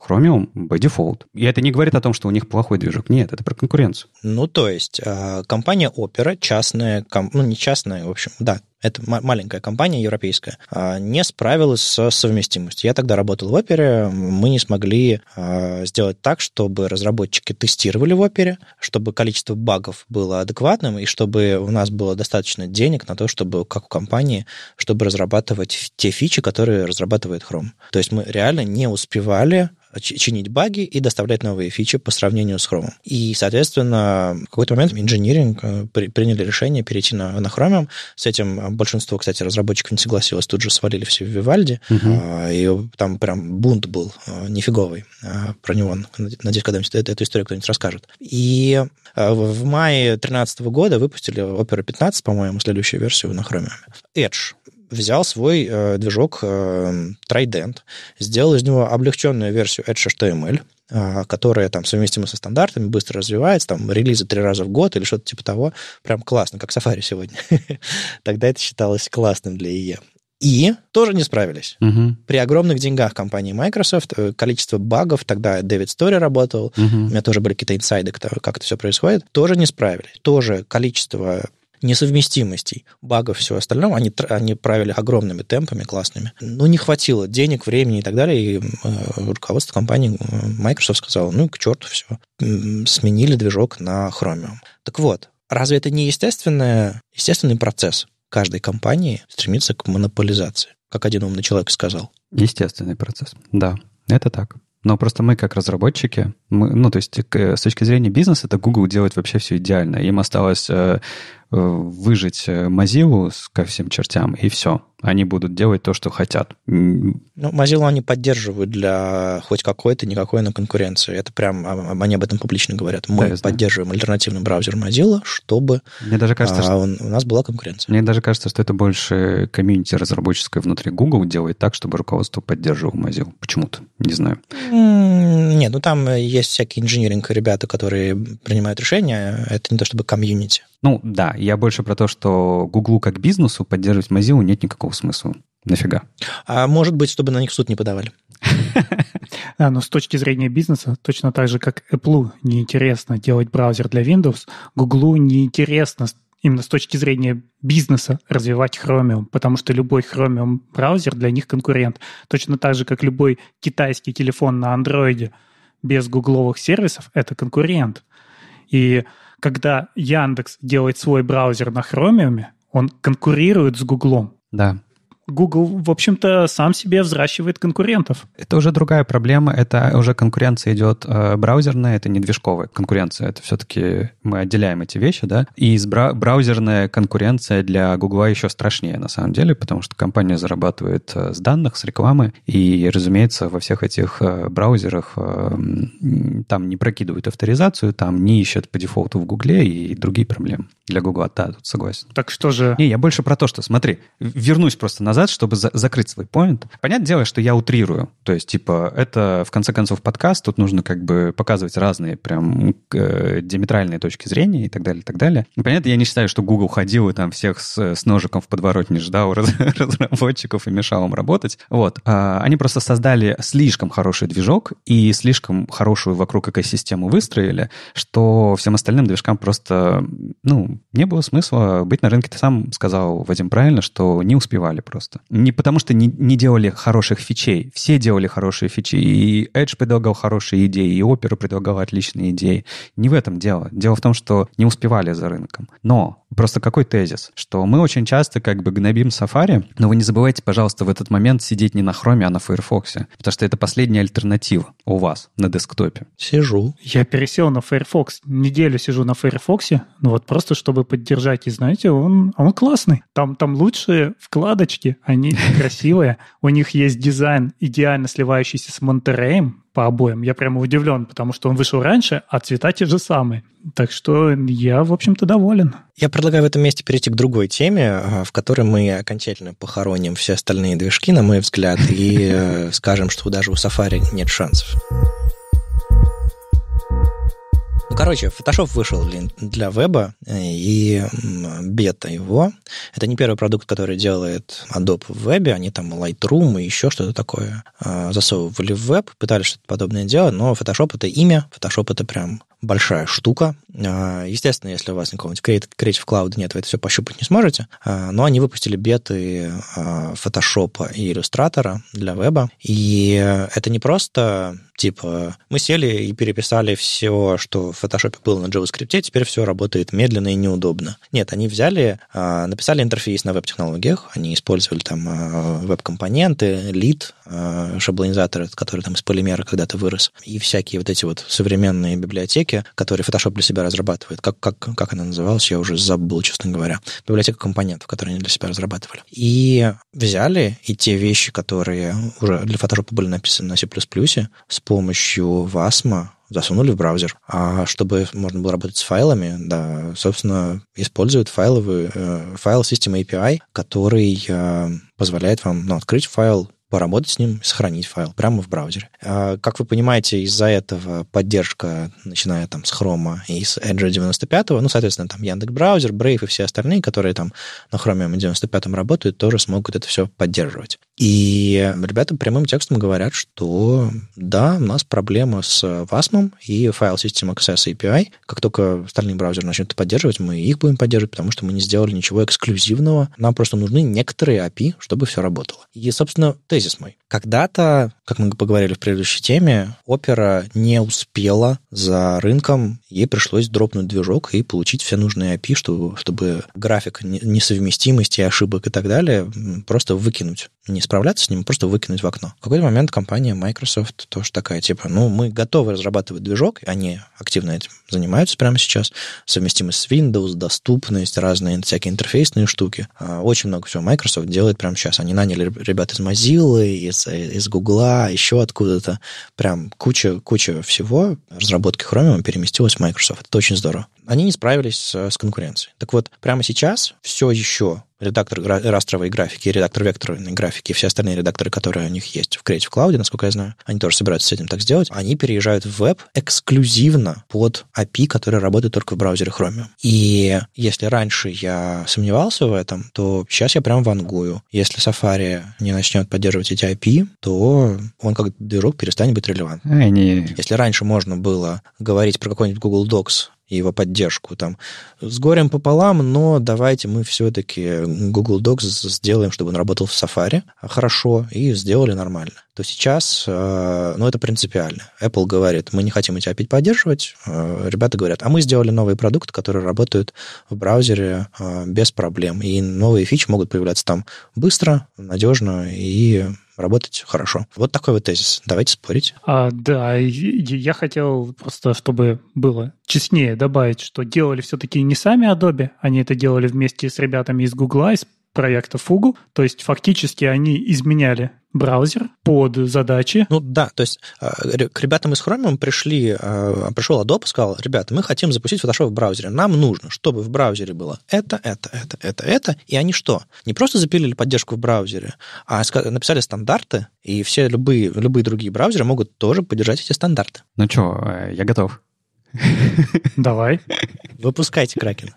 Chromium by default. И это не говорит о том, что у них плохой движок. Нет, это про конкуренцию. Ну, то есть, а, компания Opera, частная, ну, не частная, в общем, да, это маленькая компания европейская, а, не справилась с совместимостью. Я тогда работал в опере, мы не смогли а, сделать так, чтобы разработчики тестировали в опере, чтобы количество багов было адекватным, и чтобы у нас было достаточно денег на то, чтобы, как у компании, чтобы разрабатывать те фичи, которые разрабатывает Chrome. То есть мы реально не успевали чинить баги и доставлять новые фичи по сравнению с Chrome. И, соответственно, в какой-то момент инжиниринг э, приняли решение перейти на, на Chromium. С этим э, Большинство, кстати, разработчиков не согласилось, тут же свалили все в Вивальди. uh И там прям бунт был а, нифиговый. А, про него, надеюсь, когда-нибудь эту, историю кто-нибудь расскажет. И в мае 2013 года выпустили Opera 15, по-моему, следующую версию на Chromium. Edge взял свой э, движок э, Trident, сделал из него облегченную версию Edge HTML, а, которая там совместима со стандартами, быстро развивается, там релизы три раза в год или что-то типа того, прям классно, как Safari сегодня. Тогда это считалось классным для IE. И тоже не справились. Угу. При огромных деньгах компании Microsoft, э, количество багов, тогда Дэвид Стори работал, угу. у меня тоже были какие-то инсайды, как это все происходит, тоже не справились. Тоже количество несовместимостей, багов, всего остального, они, они правили огромными темпами, классными. Но не хватило денег, времени и так далее. И э, руководство компании э, Microsoft сказало, ну и к черту все. Сменили движок на Chromium. Так вот, разве это не естественное, естественный процесс каждой компании стремиться к монополизации? Как один умный человек сказал. Естественный процесс, да, это так. Но просто мы как разработчики, мы, ну то есть к, э, с точки зрения бизнеса, это Google делает вообще все идеально. Им осталось э, Э, выжить э, Mozilla ко всем чертям, и все. Они будут делать то, что хотят. Ну, Mozilla они поддерживают для хоть какой-то, никакой, но конкуренции. Это прям, а, а, они об этом публично говорят. Мы да, поддерживаем альтернативный браузер Mozilla, чтобы Мне даже кажется, а, что... у нас была конкуренция. Мне даже кажется, что это больше комьюнити разработческое внутри Google делает так, чтобы руководство поддерживало Mozilla. Почему-то, не знаю. Нет, ну там э, есть всякие инжиниринг ребята, которые принимают решения. Это не то чтобы комьюнити. Ну да, я больше про то, что Гуглу как бизнесу поддерживать Mozilla нет никакого смысла. Нафига? А может быть, чтобы на них суд не подавали. Да, но ну, с точки зрения бизнеса, точно так же, как Apple неинтересно делать браузер для Windows, Google неинтересно именно с точки зрения бизнеса развивать Chromium, потому что любой Chromium браузер для них конкурент. Точно так же, как любой китайский телефон на андроиде без гугловых сервисов, это конкурент. И когда Яндекс делает свой браузер на Chromium, он конкурирует с Гуглом. Да. Google, в общем-то, сам себе взращивает конкурентов. Это уже другая проблема. Это уже конкуренция идет э, браузерная, это не движковая конкуренция. Это все-таки мы отделяем эти вещи, да. И браузерная конкуренция для Google еще страшнее, на самом деле, потому что компания зарабатывает э, с данных, с рекламы. И, разумеется, во всех этих э, браузерах там не прокидывают авторизацию, там не ищут по дефолту в Гугле и другие проблемы для Google. Да, тут согласен. Так что же... Не, я больше про то, что, смотри, вернусь просто назад назад, чтобы за закрыть свой поинт. Понятное дело, что я утрирую. То есть, типа, это, в конце концов, подкаст. Тут нужно как бы показывать разные прям э, диаметральные точки зрения и так далее, и так далее. И, ну, понятно, я не считаю, что Google ходил и там всех с, с ножиком в подворотне ждал раз разработчиков и мешал им работать. Вот. А, они просто создали слишком хороший движок и слишком хорошую вокруг экосистему выстроили, что всем остальным движкам просто, ну, не было смысла быть на рынке. Ты сам сказал, Вадим, правильно, что не успевали просто просто. Не потому что не, не делали хороших фичей. Все делали хорошие фичи. И Edge предлагал хорошие идеи, и Opera предлагал отличные идеи. Не в этом дело. Дело в том, что не успевали за рынком. Но просто какой тезис? Что мы очень часто как бы гнобим Safari, но вы не забывайте, пожалуйста, в этот момент сидеть не на Chrome, а на Firefox. Потому что это последняя альтернатива у вас на десктопе. Сижу. Я пересел на Firefox. Неделю сижу на Firefox. Ну вот просто, чтобы поддержать. И знаете, он, он классный. Там, там лучшие вкладочки, девушки, они красивые, у них есть дизайн, идеально сливающийся с Монтереем по обоим. Я прямо удивлен, потому что он вышел раньше, а цвета те же самые. Так что я, в общем-то, доволен. Я предлагаю в этом месте перейти к другой теме, э, в которой мы окончательно похороним все остальные движки, на мой взгляд, и э, скажем, что даже у Safari нет шансов короче, Photoshop вышел для веба э, и бета его. Это не первый продукт, который делает Adobe в вебе. Они там Lightroom и еще что-то такое э, засовывали в веб, пытались что-то подобное делать, но Photoshop это имя, Photoshop это прям большая штука. Э, естественно, если у вас никакого-нибудь Creative Cloud нет, вы это все пощупать не сможете. Но они выпустили беты Photoshop и Illustrator для веба. И это не просто Типа, мы сели и переписали все, что в Photoshop было на JavaScript, теперь все работает медленно и неудобно. Нет, они взяли, а, написали интерфейс на веб-технологиях, они использовали там а, веб-компоненты, лид, а, шаблонизатор, который там из полимера когда-то вырос, и всякие вот эти вот современные библиотеки, которые Photoshop для себя разрабатывает. Как, как, как она называлась, я уже забыл, честно говоря. Библиотека компонентов, которые они для себя разрабатывали. И взяли и те вещи, которые уже для Photoshop были написаны на C++, с помощью Васма засунули в браузер. А чтобы можно было работать с файлами, да, собственно, используют файловый, э, файл System API, который э, позволяет вам ну, открыть файл, поработать с ним, сохранить файл прямо в браузере. А, как вы понимаете, из-за этого поддержка, начиная там с Chrome и с Edge 95, ну, соответственно, там Яндекс Браузер, Brave и все остальные, которые там на Chrome 95 работают, тоже смогут это все поддерживать. И ребята прямым текстом говорят, что да, у нас проблема с WASM и File System Access API. Как только остальные браузеры начнут это поддерживать, мы их будем поддерживать, потому что мы не сделали ничего эксклюзивного. Нам просто нужны некоторые API, чтобы все работало. И, собственно, тезис мой. Когда-то, как мы поговорили в предыдущей теме, Opera не успела за рынком, ей пришлось дропнуть движок и получить все нужные API, чтобы, чтобы график несовместимости, ошибок и так далее просто выкинуть, не справляться с ним, просто выкинуть в окно. В какой-то момент компания Microsoft тоже такая, типа, ну, мы готовы разрабатывать движок, и они активно этим занимаются прямо сейчас. Совместимость с Windows, доступность, разные всякие интерфейсные штуки. А, очень много всего Microsoft делает прямо сейчас. Они наняли ребят из Mozilla, из, из Google, еще откуда-то. Прям куча, куча всего разработки Chromium переместилась в Microsoft. Это очень здорово они не справились э, с конкуренцией. Так вот, прямо сейчас все еще редактор растровой графики, редактор векторной графики, все остальные редакторы, которые у них есть в Creative Cloud, насколько я знаю, они тоже собираются с этим так сделать, они переезжают в веб эксклюзивно под API, который работает только в браузере Chromium. И если раньше я сомневался в этом, то сейчас я прям вангую. Если Safari не начнет поддерживать эти API, то он как движок перестанет быть релевантным. Они... Если раньше можно было говорить про какой-нибудь Google Docs и его поддержку там с горем пополам, но давайте мы все-таки Google Docs сделаем, чтобы он работал в Safari хорошо, и сделали нормально. То сейчас, э, ну, это принципиально. Apple говорит, мы не хотим тебя опять поддерживать. Э, ребята говорят, а мы сделали новый продукт, который работает в браузере э, без проблем, и новые фичи могут появляться там быстро, надежно и работать хорошо. Вот такой вот тезис. Давайте спорить. А, да, я хотел просто, чтобы было честнее добавить, что делали все-таки не сами Adobe, они это делали вместе с ребятами из Google, из проекта Fugu. То есть фактически они изменяли браузер под задачи. Ну да, то есть э, к ребятам из Chrome пришли, э, пришел Adobe, сказал, ребята, мы хотим запустить Photoshop в браузере. Нам нужно, чтобы в браузере было это, это, это, это, это. И они что? Не просто запилили поддержку в браузере, а написали стандарты, и все любые, любые другие браузеры могут тоже поддержать эти стандарты. Ну что, э, я готов. Давай. Выпускайте Кракена.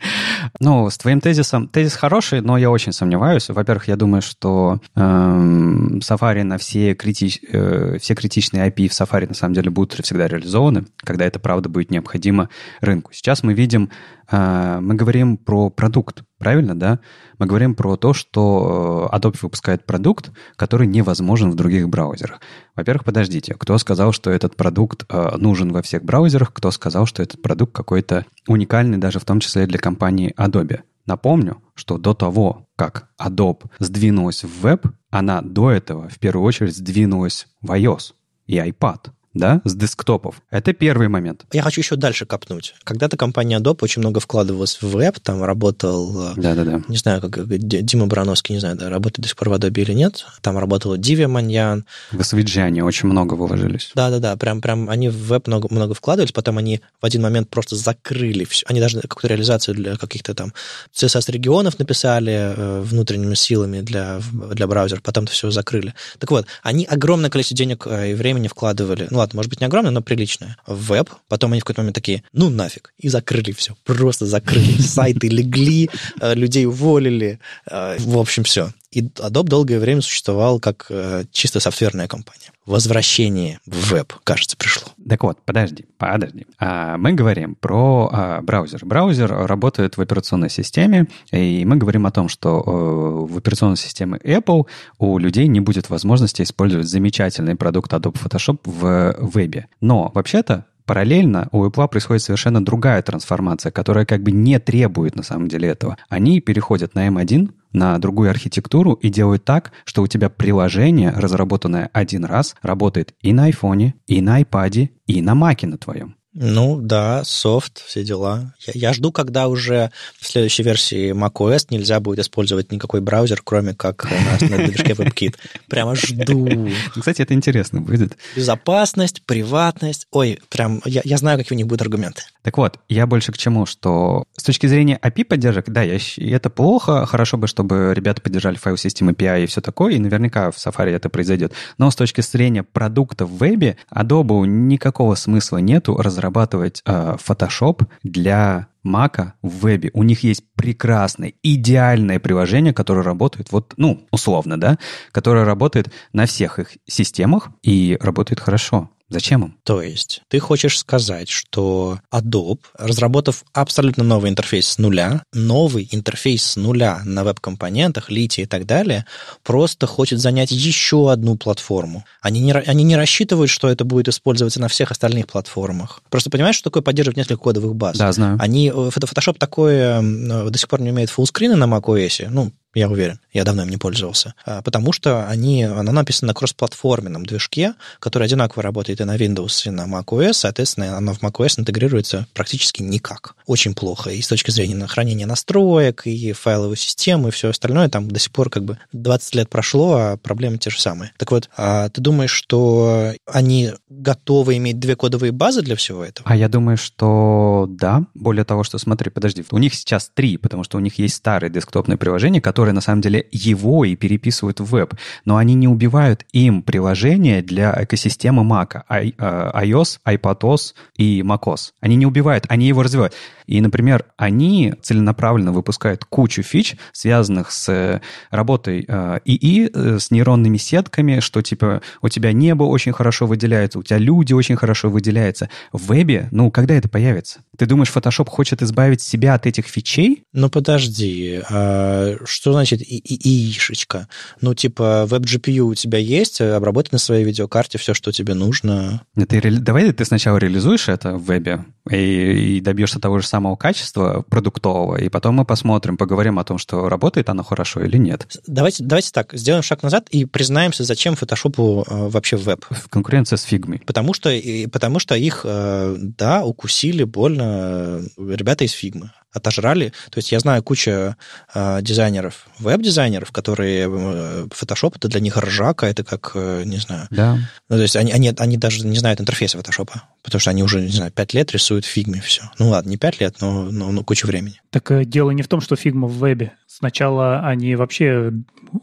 Ну, с твоим тезисом... Тезис хороший, но я очень сомневаюсь. Во-первых, я думаю, что эм, Safari на все, критич... э, все критичные API в Safari на самом деле будут всегда реализованы, когда это, правда, будет необходимо рынку. Сейчас мы видим... Э, мы говорим про продукт, правильно, да? Мы говорим про то, что э, Adobe выпускает продукт, который невозможен в других браузерах. Во-первых, подождите, кто сказал, что этот продукт э, нужен во всех браузерах? Кто сказал, что этот продукт какой-то уникальный актуальны даже в том числе для компании Adobe. Напомню, что до того, как Adobe сдвинулась в веб, она до этого в первую очередь сдвинулась в iOS и iPad да, с десктопов. Это первый момент. Я хочу еще дальше копнуть. Когда-то компания Adobe очень много вкладывалась в веб, там работал, э, Да-да-да. не знаю, как э, Дима Барановский, не знаю, да, работает до сих пор в Adobe или нет, там работала Диви Маньян. В Свиджане очень много вложились. Да-да-да, прям, прям они в веб много, много вкладывались, потом они в один момент просто закрыли все. Они даже какую-то реализацию для каких-то там CSS-регионов написали э, внутренними силами для, для браузера, потом все закрыли. Так вот, они огромное количество денег и времени вкладывали, ну ладно, может быть, не огромная, но приличная, веб. Потом они в какой-то момент такие, ну нафиг, и закрыли все, просто закрыли. Сайты легли, э, людей уволили, э, в общем, все. И Adobe долгое время существовал как э, чисто софтверная компания. Возвращение в веб, кажется, пришло. Так вот, подожди, подожди. А, мы говорим про а, браузер. Браузер работает в операционной системе, и мы говорим о том, что э, в операционной системе Apple у людей не будет возможности использовать замечательный продукт Adobe Photoshop в вебе. Но вообще-то Параллельно у Apple происходит совершенно другая трансформация, которая как бы не требует на самом деле этого. Они переходят на M1, эм на другую архитектуру и делают так, что у тебя приложение, разработанное один раз, работает и на iPhone, и на iPad, и на Mac на твоем. Ну да, софт, все дела. Я, я жду, когда уже в следующей версии macOS нельзя будет использовать никакой браузер, кроме как на, на движке WebKit. Прямо жду. Кстати, это интересно будет. Безопасность, приватность. Ой, прям я, я знаю, какие у них будут аргументы. Так вот, я больше к чему, что с точки зрения API поддержек, да, я, это плохо. Хорошо бы, чтобы ребята поддержали файл систем API и все такое, и наверняка в Safari это произойдет. Но с точки зрения продукта в вебе, Adobe никакого смысла нету разработать разрабатывать э, Photoshop для Мака в вебе. У них есть прекрасное, идеальное приложение, которое работает, вот, ну, условно, да, которое работает на всех их системах и работает хорошо. Зачем им? То есть ты хочешь сказать, что Adobe, разработав абсолютно новый интерфейс с нуля, новый интерфейс с нуля на веб-компонентах, лите и так далее, просто хочет занять еще одну платформу. Они не, они не рассчитывают, что это будет использоваться на всех остальных платформах. Просто понимаешь, что такое поддерживать несколько кодовых баз? Да, знаю. Они, э, Photoshop такое э, до сих пор не умеет фуллскрины на macOS, ну, я уверен. Я давно им не пользовался. А, потому что они, она написана на кроссплатформенном движке, который одинаково работает и на Windows, и на macOS. Соответственно, она в macOS интегрируется практически никак. Очень плохо. И с точки зрения хранения настроек, и файловой системы, и все остальное. Там до сих пор как бы 20 лет прошло, а проблемы те же самые. Так вот, а, ты думаешь, что они готовы иметь две кодовые базы для всего этого? А я думаю, что да. Более того, что смотри, подожди. У них сейчас три, потому что у них есть старые десктопные приложения, которые которые на самом деле его и переписывают в веб, но они не убивают им приложение для экосистемы Mac, а, а, iOS, iPadOS и macOS. Они не убивают, они его развивают. И, например, они целенаправленно выпускают кучу фич, связанных с э, работой э, ИИ, э, с нейронными сетками, что типа у тебя небо очень хорошо выделяется, у тебя люди очень хорошо выделяются. В вебе, ну, когда это появится? Ты думаешь, Photoshop хочет избавить себя от этих фичей? Ну, подожди. А что значит ИИшечка? Ну, типа, веб-GPU у тебя есть, обработай на своей видеокарте все, что тебе нужно. Ты, давай ты сначала реализуешь это в вебе, и, и добьешься того же самого качества продуктового, и потом мы посмотрим, поговорим о том, что работает оно хорошо или нет. Давайте, давайте так, сделаем шаг назад и признаемся, зачем фотошопу э, вообще веб. Конкуренция с фигмой. Потому что, и, потому что их, э, да, укусили больно э, ребята из фигмы отожрали. То есть я знаю кучу э, дизайнеров, веб-дизайнеров, которые э, Photoshop это для них ржака, это как, э, не знаю. Да. Ну, то есть они, они, они даже не знают интерфейса Photoshop, потому что они уже, не знаю, пять лет рисуют в фигме все. Ну ладно, не пять лет, но, но, но кучу времени. Так э, дело не в том, что фигма в вебе. Сначала они вообще...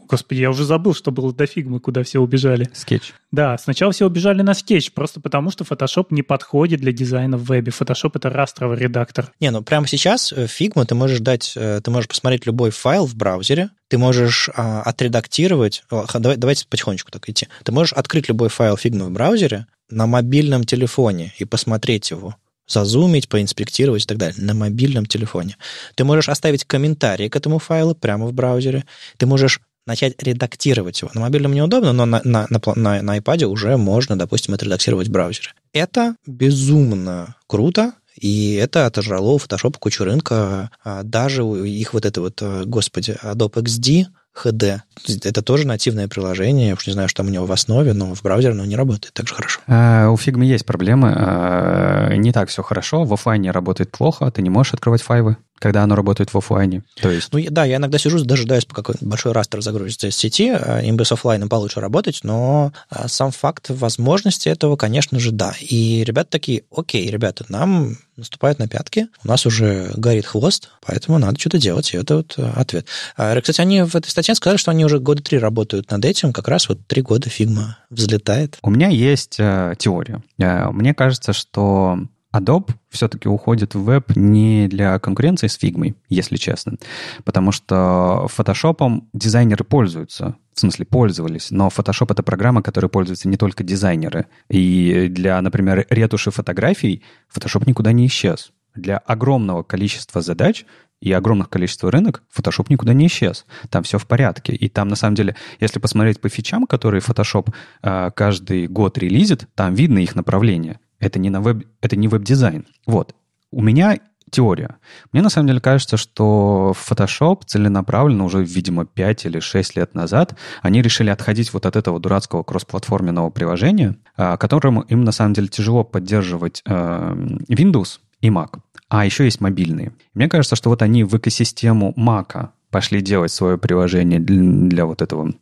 Господи, я уже забыл, что было до фигмы, куда все убежали. Скетч. Да, сначала все убежали на скетч, просто потому что Photoshop не подходит для дизайна в вебе. Photoshop — это растровый редактор. Не, ну прямо сейчас э, Фигма, ты можешь дать... Э, ты можешь посмотреть любой файл в браузере, ты можешь а, отредактировать... Э, давай, давайте потихонечку так идти. Ты можешь открыть любой файл фигмы в браузере, на мобильном телефоне и посмотреть его зазумить, поинспектировать и так далее на мобильном телефоне. Ты можешь оставить комментарии к этому файлу прямо в браузере. Ты можешь начать редактировать его. На мобильном неудобно, но на, на, на, на, на iPad уже можно, допустим, это редактировать в браузере. Это безумно круто, и это отожрало у Photoshop кучу рынка. А, даже их вот это вот, э, господи, Adobe XD – HD. Это тоже нативное приложение. Я уж не знаю, что там у него в основе, но в браузере оно не работает так же хорошо. А, у Figma есть проблемы. А, не так все хорошо. В офлайне работает плохо. Ты не можешь открывать файлы когда оно работает в офлайне. То есть... Ну, да, я иногда сижу, дожидаюсь, пока большой растер загрузится из сети, а, им бы с офлайном получше работать, но а, сам факт возможности этого, конечно же, да. И ребята такие, окей, ребята, нам наступают на пятки, у нас уже горит хвост, поэтому надо что-то делать, и это вот а, ответ. Кстати, они в этой статье сказали, что они уже года три работают над этим, как раз вот три года фигма взлетает. У меня есть э, теория. Э, мне кажется, что Adobe все-таки уходит в веб не для конкуренции с фигмой, если честно. Потому что фотошопом дизайнеры пользуются. В смысле, пользовались. Но Photoshop — это программа, которой пользуются не только дизайнеры. И для, например, ретуши фотографий Photoshop никуда не исчез. Для огромного количества задач и огромных количества рынок Photoshop никуда не исчез. Там все в порядке. И там, на самом деле, если посмотреть по фичам, которые Photoshop э, каждый год релизит, там видно их направление. Это не, на веб, это не веб-дизайн. Вот. У меня теория. Мне на самом деле кажется, что Photoshop целенаправленно уже, видимо, 5 или 6 лет назад они решили отходить вот от этого дурацкого кроссплатформенного приложения, а, которому им на самом деле тяжело поддерживать э, Windows и Mac. А еще есть мобильные. Мне кажется, что вот они в экосистему Mac пошли делать свое приложение для, вот этого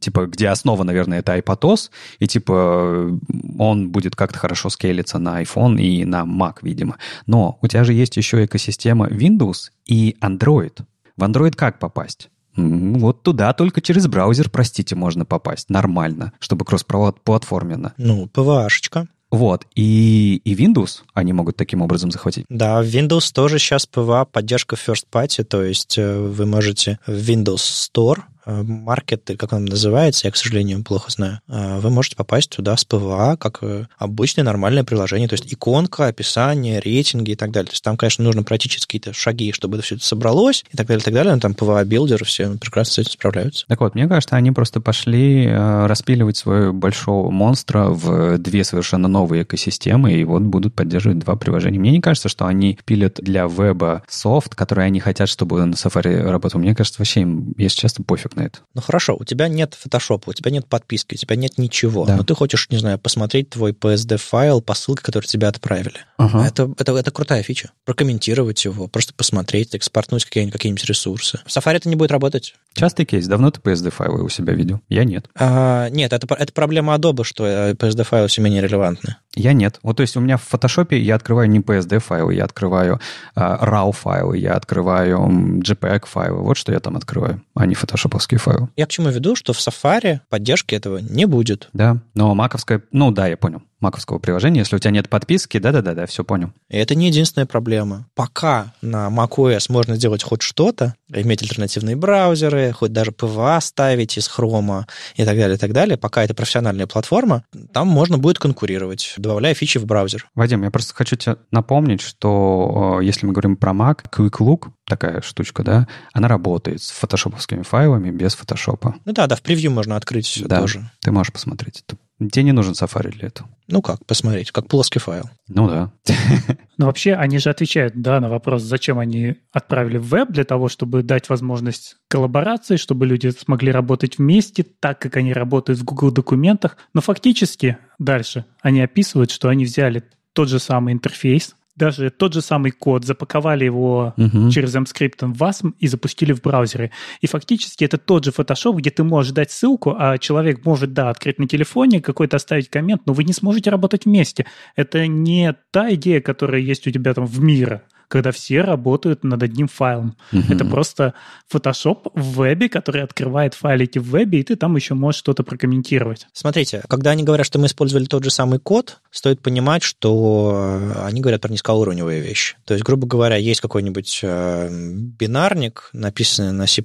типа, где основа, наверное, это iPatos, и, типа, он будет как-то хорошо скейлиться на iPhone и на Mac, видимо. Но у тебя же есть еще экосистема Windows и Android. В Android как попасть? Вот туда только через браузер, простите, можно попасть нормально, чтобы кросс-платформенно Ну, ПВАшечка. Вот. И, и Windows они могут таким образом захватить. Да, в Windows тоже сейчас ПВА поддержка First Party, то есть э, вы можете в Windows Store Э, маркеты, э, как он называется, я, к сожалению, плохо знаю, э, вы можете попасть туда с ПВА, как обычное нормальное приложение, то есть иконка, описание, рейтинги и так далее. То есть там, конечно, нужно пройти какие-то шаги, чтобы это все это собралось и так далее, и так далее, но ну, там ПВА-билдеры все прекрасно с этим справляются. Так вот, мне кажется, они просто пошли распиливать своего большого монстра в две совершенно новые экосистемы, и вот будут поддерживать два приложения. Мне не кажется, что они пилят для веба софт, который они хотят, чтобы на Safari работал. Мне кажется, вообще им, если честно, пофиг на Ну хорошо, у тебя нет фотошопа, у тебя нет подписки, у тебя нет ничего. Да. Но ты хочешь, не знаю, посмотреть твой PSD-файл по ссылке, которую тебе отправили. Ага. А это, это, это крутая фича. Прокомментировать его, просто посмотреть, экспортнуть какие-нибудь, какие-нибудь ресурсы. В Safari это не будет работать. Частый кейс. Давно ты PSD-файлы у себя видел? Я нет. А, нет, это, это проблема Adobe, что э, PSD-файлы все менее релевантны. Я нет. Вот то есть у меня в Photoshop я открываю не PSD-файлы, я открываю а, э, RAW-файлы, я открываю JPEG-файлы. Вот что я там открываю, а не фотошоповские файлы. Я к чему веду, что в Safari поддержки этого не будет. Да, но маковская... Ну да, я понял маковского приложения, если у тебя нет подписки, да-да-да, все понял. И это не единственная проблема. Пока на macOS можно делать хоть что-то, иметь альтернативные браузеры, хоть даже PVA ставить из Chrome и так далее, и так далее, пока это профессиональная платформа, там можно будет конкурировать, добавляя фичи в браузер. Вадим, я просто хочу тебе напомнить, что э, если мы говорим про Mac, Quick Look, такая штучка, да, она работает с фотошоповскими файлами без фотошопа. Ну да, да, в превью можно открыть да, тоже. Ты можешь посмотреть. Это Тебе не нужен Safari для этого. Ну как, посмотреть, как плоский файл. Ну да. Но вообще они же отвечают, да, на вопрос, зачем они отправили в веб, для того, чтобы дать возможность коллаборации, чтобы люди смогли работать вместе, так как они работают в Google документах. Но фактически дальше они описывают, что они взяли тот же самый интерфейс, даже тот же самый код, запаковали его угу. через MScript в WASM и запустили в браузере. И фактически это тот же Photoshop, где ты можешь дать ссылку, а человек может, да, открыть на телефоне, какой-то оставить коммент, но вы не сможете работать вместе. Это не та идея, которая есть у тебя там в мире когда все работают над одним файлом. Угу. Это просто Photoshop в вебе, который открывает файлики в вебе, и ты там еще можешь что-то прокомментировать. Смотрите, когда они говорят, что мы использовали тот же самый код, стоит понимать, что э, они говорят про низкоуровневые вещи. То есть, грубо говоря, есть какой-нибудь э, бинарник, написанный на C++,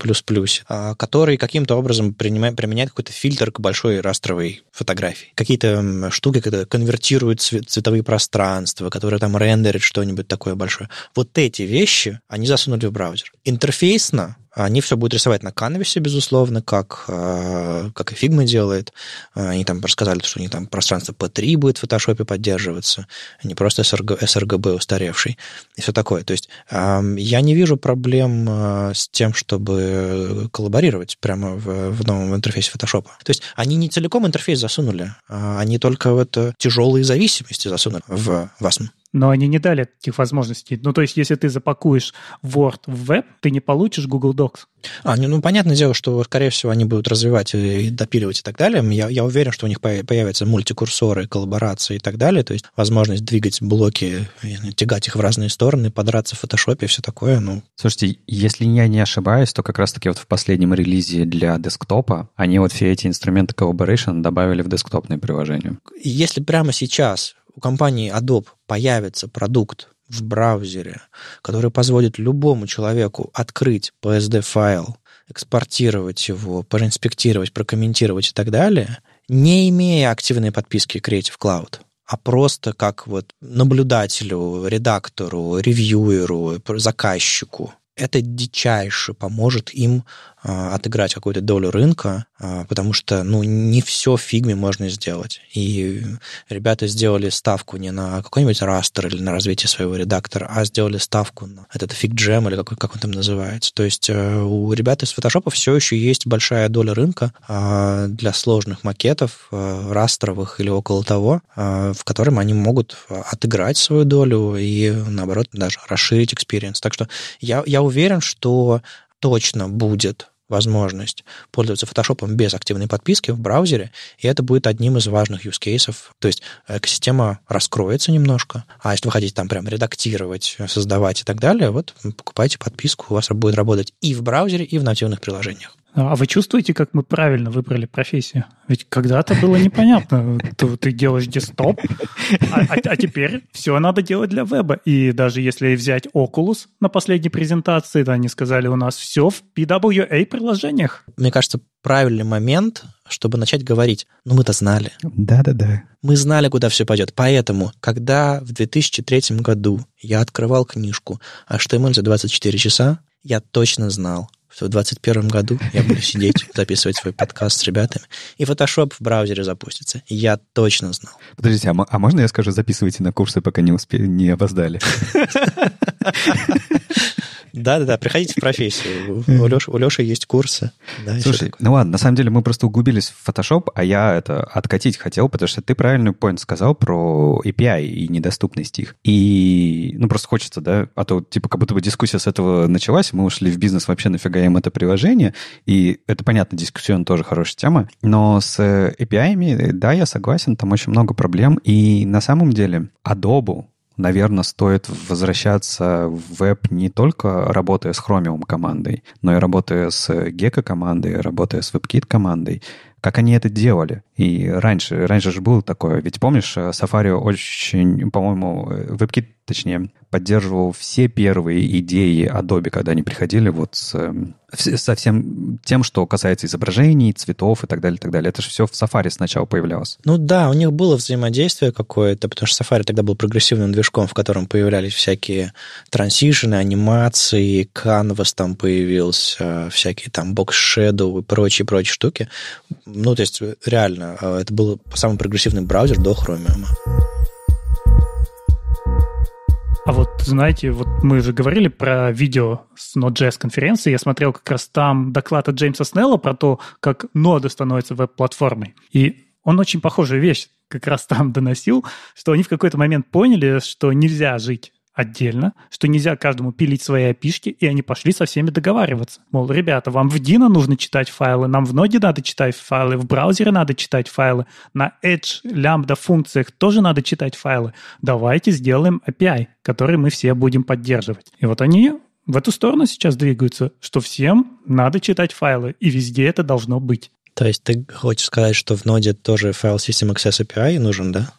а, который каким-то образом принимает, применяет какой-то фильтр к большой растровой фотографии. Какие-то штуки, которые конвертируют цветовые пространства, которые там рендерят что-нибудь такое большое. Вот эти вещи они засунули в браузер. Интерфейсно они все будут рисовать на канвасе, безусловно, как, э, как и Figma делает. Э, они там рассказали, что у них там пространство P3 будет в фотошопе поддерживаться, а не просто SRG, sRGB устаревший и все такое. То есть я не вижу проблем э, с тем, чтобы коллаборировать прямо в, в новом интерфейсе Photoshop. То есть они не целиком интерфейс засунули, а они только вот тяжелые зависимости засунули в, в ASM но они не дали таких возможностей. Ну, то есть, если ты запакуешь Word в веб, ты не получишь Google Docs. А, ну, ну, понятное дело, что, скорее всего, они будут развивать и допиливать и так далее. Я, я уверен, что у них появятся мультикурсоры, коллаборации и так далее. То есть, возможность двигать блоки, тягать их в разные стороны, подраться в фотошопе и все такое. Ну. Слушайте, если я не ошибаюсь, то как раз-таки вот в последнем релизе для десктопа они вот все эти инструменты collaboration добавили в десктопные приложения. Если прямо сейчас у компании Adobe появится продукт в браузере, который позволит любому человеку открыть PSD-файл, экспортировать его, проинспектировать, прокомментировать и так далее, не имея активной подписки Creative Cloud, а просто как вот наблюдателю, редактору, ревьюеру, заказчику. Это дичайше поможет им а, отыграть какую-то долю рынка, а, потому что, ну, не все в фигме можно сделать. И ребята сделали ставку не на какой-нибудь растер или на развитие своего редактора, а сделали ставку на этот фиг джем или какой, как он там называется. То есть э, у ребят из фотошопа все еще есть большая доля рынка а, для сложных макетов, растровых или около того, в котором они могут отыграть свою долю и, наоборот, даже расширить experience. Так что я, я уверен, что точно будет возможность пользоваться Photoshop без активной подписки в браузере, и это будет одним из важных use cases. То есть э, экосистема раскроется немножко, а если вы хотите там прям редактировать, э, создавать и так далее, вот покупайте подписку, у вас будет работать и в браузере, и в нативных приложениях. А, а вы чувствуете, как мы правильно выбрали профессию? Ведь когда-то было непонятно. Ты, ты делаешь десктоп, а, а, а теперь все надо делать для веба. И даже если взять Oculus на последней презентации, то они сказали, у нас все в PWA-приложениях. Мне кажется, правильный момент, чтобы начать говорить, ну мы-то знали. Да-да-да. Мы знали, куда все пойдет. Поэтому, когда в 2003 году я открывал книжку HTML за 24 часа, я точно знал, что в 2021 году я буду сидеть, записывать свой подкаст с ребятами, и Photoshop в браузере запустится. Я точно знал. Подождите, а, а можно я скажу, записывайте на курсы, пока не, успе... не опоздали? Да-да-да, приходите в профессию. У, Леш, у Леши есть курсы. Да, Слушай, ну ладно, на самом деле мы просто углубились в Photoshop, а я это откатить хотел, потому что ты правильный point сказал про API и недоступность их. И, ну, просто хочется, да, а то, типа, как будто бы дискуссия с этого началась, мы ушли в бизнес, вообще нафига им это приложение, и это, понятно, дискуссион тоже хорошая тема, но с API, да, я согласен, там очень много проблем, и на самом деле Adobe наверное, стоит возвращаться в веб не только работая с Chromium командой, но и работая с Gecko командой, работая с WebKit командой. Как они это делали? И раньше, раньше же было такое. Ведь помнишь, э, Safari очень, по-моему, э, WebKit, точнее, поддерживал все первые идеи Adobe, когда они приходили вот с, эм, со всем тем, что касается изображений, цветов и так далее, и так далее. Это же все в Safari сначала появлялось. Ну да, у них было взаимодействие какое-то, потому что Safari тогда был прогрессивным движком, в котором появлялись всякие трансишины, анимации, Canvas там появился, всякие там Box Shadow и прочие-прочие штуки. Ну, то есть э, реально реально. Э, это был самый прогрессивный браузер до Chromium. А вот, знаете, вот мы уже говорили про видео с Node.js конференции. Я смотрел как раз там доклад от Джеймса Снелла про то, как Node становится веб-платформой. И он очень похожую вещь как раз там доносил, что они в какой-то момент поняли, что нельзя жить отдельно, что нельзя каждому пилить свои опишки, и они пошли со всеми договариваться. Мол, ребята, вам в Dino нужно читать файлы, нам в Node надо читать файлы, в браузере надо читать файлы, на Edge, лямбда функциях тоже надо читать файлы. Давайте сделаем API, который мы все будем поддерживать. И вот они в эту сторону сейчас двигаются, что всем надо читать файлы, и везде это должно быть. То есть ты хочешь сказать, что в ноде тоже файл System Access API нужен, да?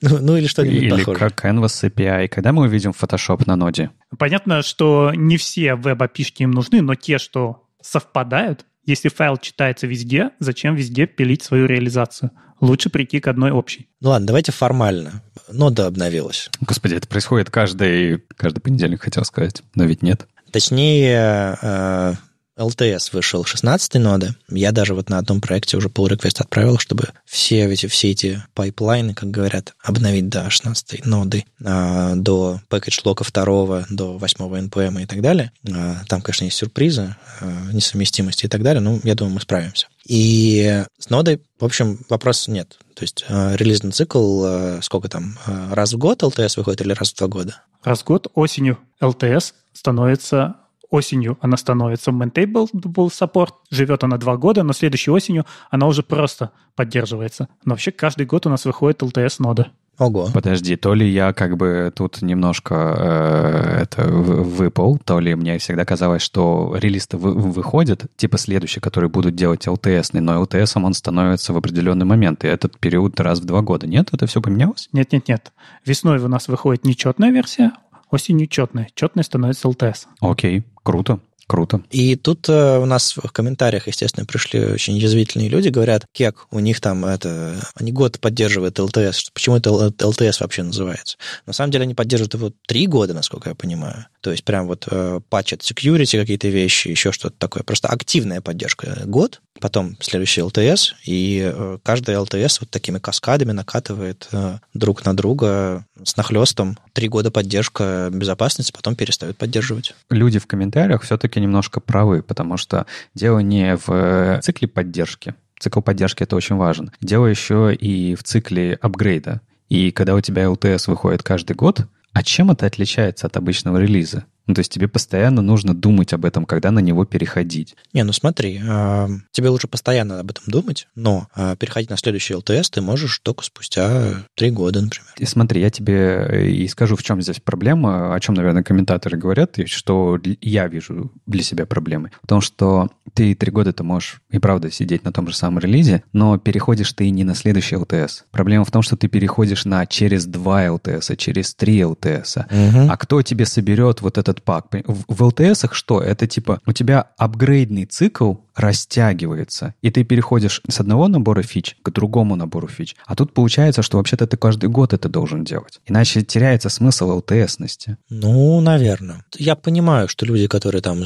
Ну, ну или что-нибудь или похожее. Или как Canvas API. Когда мы увидим Photoshop на ноде? Понятно, что не все веб-апишки им нужны, но те, что совпадают, если файл читается везде, зачем везде пилить свою реализацию? Лучше прийти к одной общей. Ну ладно, давайте формально. Нода обновилась. Господи, это происходит каждый, каждый понедельник, хотел сказать, но ведь нет. Точнее, э, LTS вышел 16 ноды. Я даже вот на одном проекте уже pull request отправил, чтобы все эти, все эти пайплайны, как говорят, обновить до 16 ноды, а, до package лока 2, до 8 NPM и так далее. А, там, конечно, есть сюрпризы, а, несовместимости и так далее, но я думаю, мы справимся. И с нодой, в общем, вопросов нет. То есть э, релизный цикл, э, сколько там, э, раз в год ЛТС выходит или раз в два года? Раз в год осенью ЛТС становится осенью она становится maintainable support, живет она два года, но следующей осенью она уже просто поддерживается. Но вообще каждый год у нас выходит LTS-нода. Ого. Подожди, то ли я как бы тут немножко э, это выпал, то ли мне всегда казалось, что релиз вы, выходят типа следующие, которые будут делать LTS, но LTS он становится в определенный момент, и этот период раз в два года. Нет, это все поменялось? Нет, нет, нет. Весной у нас выходит нечетная версия, осенью четной. Четной становится ЛТС. Окей, круто. Круто. И тут э, у нас в комментариях, естественно, пришли очень язвительные люди, говорят, кек, у них там это... Они год поддерживают ЛТС. Почему это ЛТС вообще называется? На самом деле они поддерживают его три года, насколько я понимаю. То есть прям вот э, патчат security какие-то вещи, еще что-то такое. Просто активная поддержка год, потом следующий LTS и э, каждый LTS вот такими каскадами накатывает э, друг на друга с нахлестом. Три года поддержка безопасности, потом перестают поддерживать. Люди в комментариях все-таки немножко правы, потому что дело не в э, цикле поддержки. Цикл поддержки — это очень важно. Дело еще и в цикле апгрейда. И когда у тебя LTS выходит каждый год, а чем это отличается от обычного релиза? Ну, то есть тебе постоянно нужно думать об этом, когда на него переходить. Не, ну смотри, э, тебе лучше постоянно об этом думать, но э, переходить на следующий ЛТС ты можешь только спустя три года, например. И смотри, я тебе э, и скажу, в чем здесь проблема, о чем, наверное, комментаторы говорят, и что я вижу для себя проблемы. В том, что ты три года ты можешь и правда сидеть на том же самом релизе, но переходишь ты не на следующий ЛТС. Проблема в том, что ты переходишь на через два ЛТСа, через три ЛТСа. Угу. А кто тебе соберет вот этот этот пак. В ЛТСах что? Это типа у тебя апгрейдный цикл растягивается, и ты переходишь с одного набора фич к другому набору фич. А тут получается, что вообще-то ты каждый год это должен делать. Иначе теряется смысл ЛТСности. Ну, наверное. Я понимаю, что люди, которые там,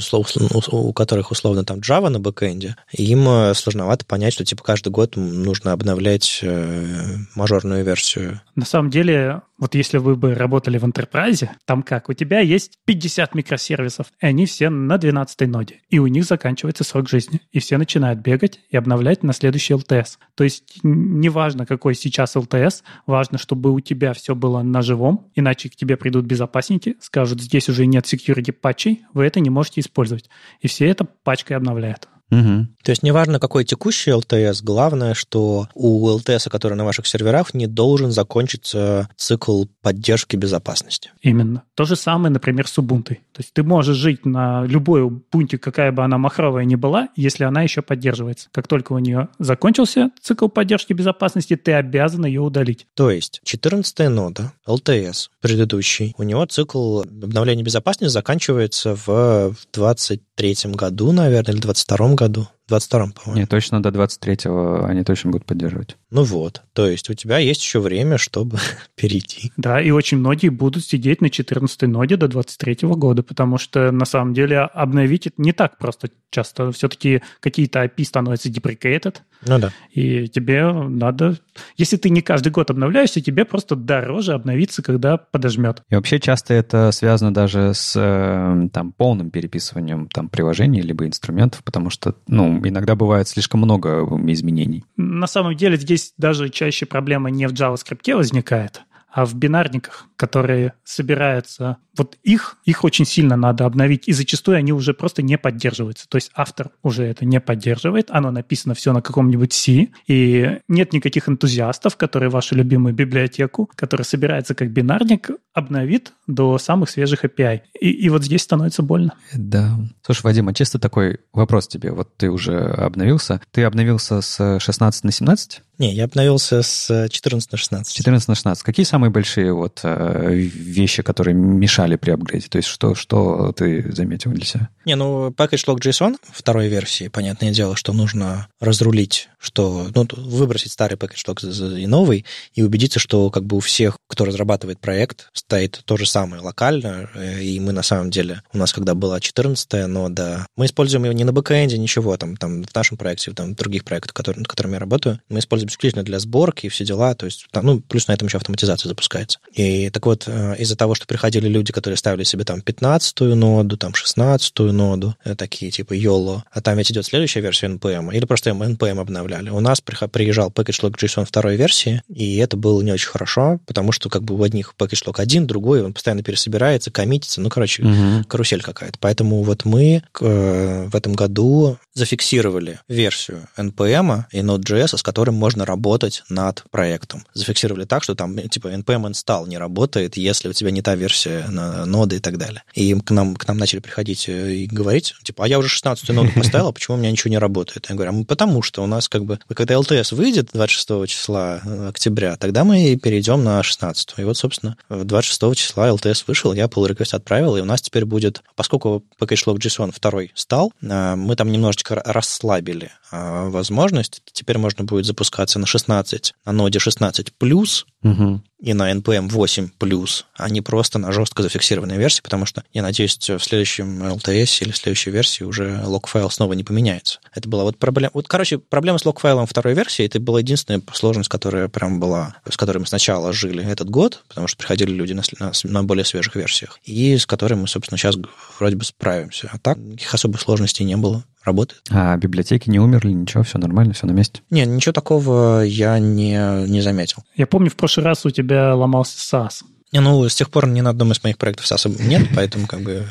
у которых условно там Java на бэкэнде, им э, сложновато понять, что типа каждый год нужно обновлять э, мажорную версию на самом деле, вот если вы бы работали в enterprise, там как, у тебя есть 50 микросервисов, и они все на 12 ноде, и у них заканчивается срок жизни, и все начинают бегать и обновлять на следующий LTS. То есть неважно, какой сейчас LTS, важно, чтобы у тебя все было на живом, иначе к тебе придут безопасники, скажут, здесь уже нет security патчей, вы это не можете использовать. И все это пачкой обновляют. Угу. То есть неважно, какой текущий ЛТС, главное, что у ЛТС, который на ваших серверах, не должен закончиться цикл поддержки безопасности. Именно. То же самое, например, с Ubuntu. То есть ты можешь жить на любой Ubuntu, какая бы она махровая ни была, если она еще поддерживается. Как только у нее закончился цикл поддержки безопасности, ты обязан ее удалить. То есть 14 нода LTS предыдущий, у него цикл обновления безопасности заканчивается в 20 23-м году, наверное, или 22-м году. 22-м, по-моему. Не, точно до 23-го они точно будут поддерживать. Ну вот, то есть у тебя есть еще время, чтобы перейти. Да, и очень многие будут сидеть на 14-й ноде до 23-го года, потому что на самом деле обновить это не так просто часто. Все-таки какие-то API становятся deprecated, ну да. И тебе надо... Если ты не каждый год обновляешься, тебе просто дороже обновиться, когда подожмет. И вообще часто это связано даже с э, там, полным переписыванием там, приложений либо инструментов, потому что ну, иногда бывает слишком много изменений. На самом деле здесь даже чаще проблема не в JavaScript возникает, а в бинарниках, которые собираются. Вот их, их очень сильно надо обновить, и зачастую они уже просто не поддерживаются. То есть автор уже это не поддерживает, оно написано все на каком-нибудь C, и нет никаких энтузиастов, которые вашу любимую библиотеку, которая собирается как бинарник, обновит до самых свежих API. И, и вот здесь становится больно. Да. Слушай, Вадим, а чисто такой вопрос тебе. Вот ты уже обновился. Ты обновился с 16 на 17? Не, я обновился с 14 э, на 16. 14 на 16. Какие самые большие вот э, вещи, которые мешали при апгрейде? То есть что, что ты заметил для себя? Не, ну, package log.json второй версии, понятное дело, что нужно разрулить, что, ну, выбросить старый package log и новый, и убедиться, что как бы у всех, кто разрабатывает проект, стоит то же самое локально, э, и мы на самом деле, у нас когда была 14 но да, мы используем его не на бэкэнде, ничего, там, там в нашем проекте, там, в других проектах, которые, над которыми я работаю, мы используем исключительно для сборки и все дела, то есть, там, ну, плюс на этом еще автоматизация запускается. И так вот, э, из-за того, что приходили люди, которые ставили себе там 15-ю ноду, там 16-ю ноду, э, такие типа YOLO, а там ведь идет следующая версия NPM, эм, или просто NPM эм обновляли. У нас приезжал package.log JSON второй версии, и это было не очень хорошо, потому что как бы у одних package-lock один, другой, он постоянно пересобирается, коммитится, ну, короче, угу. карусель какая-то. Поэтому вот мы э, в этом году зафиксировали версию NPM эм и Node.js, с которым можно можно работать над проектом. Зафиксировали так, что там типа npm install не работает, если у тебя не та версия на ноды и так далее. И к нам, к нам начали приходить э, и говорить, типа, а я уже 16 ноду поставила, почему у меня ничего не работает? Я говорю, а мы потому что у нас как бы, когда LTS выйдет 26 числа э, октября, тогда мы перейдем на 16. И вот, собственно, 26 числа LTS вышел, я pull request отправил, и у нас теперь будет, поскольку package.log.json 2 стал, э, мы там немножечко расслабили а, возможность. Теперь можно будет запускаться на 16, на ноде 16 плюс угу. и на NPM 8 плюс, а не просто на жестко зафиксированной версии, потому что, я надеюсь, в следующем LTS или в следующей версии уже лог-файл снова не поменяется. Это была вот проблема. Вот, короче, проблема с лог-файлом второй версии, это была единственная сложность, которая прям была, с которой мы сначала жили этот год, потому что приходили люди на, на, на более свежих версиях, и с которой мы, собственно, сейчас вроде бы справимся. А так никаких особых сложностей не было работает. А библиотеки не умерли, ничего, все нормально, все на месте? Не, ничего такого я не, не заметил. Я помню, в прошлый раз у тебя ломался SAS. Не, ну, с тех пор ни на одном из моих проектов SAS нет, поэтому как бы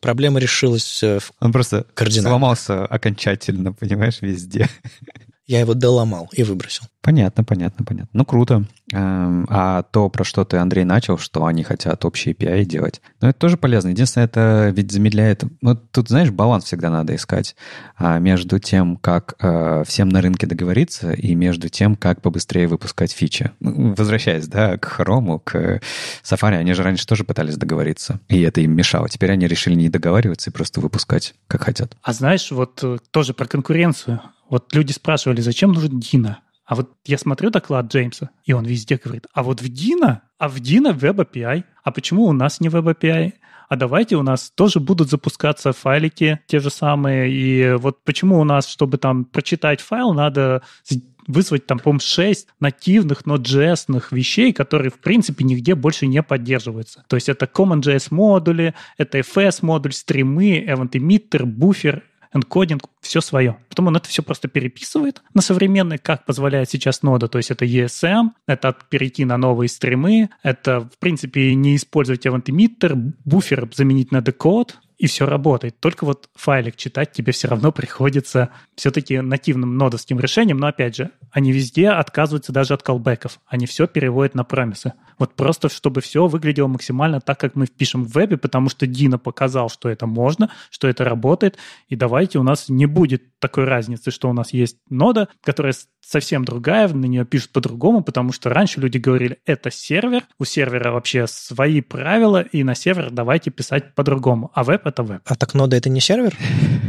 проблема решилась э, в Он просто кардинально. сломался окончательно, понимаешь, везде. Я его доломал и выбросил. Понятно, понятно, понятно. Ну, круто. Эм, а то, про что ты, Андрей, начал, что они хотят общие API делать, ну, это тоже полезно. Единственное, это ведь замедляет... Ну, тут, знаешь, баланс всегда надо искать а, между тем, как э, всем на рынке договориться, и между тем, как побыстрее выпускать фичи. Ну, возвращаясь, да, к Хрому, к Safari, они же раньше тоже пытались договориться, и это им мешало. Теперь они решили не договариваться и просто выпускать, как хотят. А знаешь, вот э, тоже про конкуренцию. Вот люди спрашивали, зачем нужен Дина? А вот я смотрю доклад Джеймса, и он везде говорит, а вот в Дина, а в Дина Web API. А почему у нас не Web API? А давайте у нас тоже будут запускаться файлики те же самые. И вот почему у нас, чтобы там прочитать файл, надо вызвать там, по-моему, 6 нативных но Node.js вещей, которые, в принципе, нигде больше не поддерживаются. То есть это CommonJS модули, это FS модуль, стримы, event emitter, буфер энкодинг, все свое. Потом он это все просто переписывает на современный, как позволяет сейчас нода. То есть это ESM, это перейти на новые стримы, это, в принципе, не использовать event буфер заменить на декод и все работает. Только вот файлик читать тебе все равно приходится все-таки нативным нодовским решением, но опять же, они везде отказываются даже от колбеков, они все переводят на промисы. Вот просто, чтобы все выглядело максимально так, как мы впишем в вебе, потому что Дина показал, что это можно, что это работает, и давайте у нас не будет такой разницы, что у нас есть нода, которая совсем другая, на нее пишут по-другому, потому что раньше люди говорили, это сервер, у сервера вообще свои правила, и на сервер давайте писать по-другому, а веб это веб. А так нода это не сервер?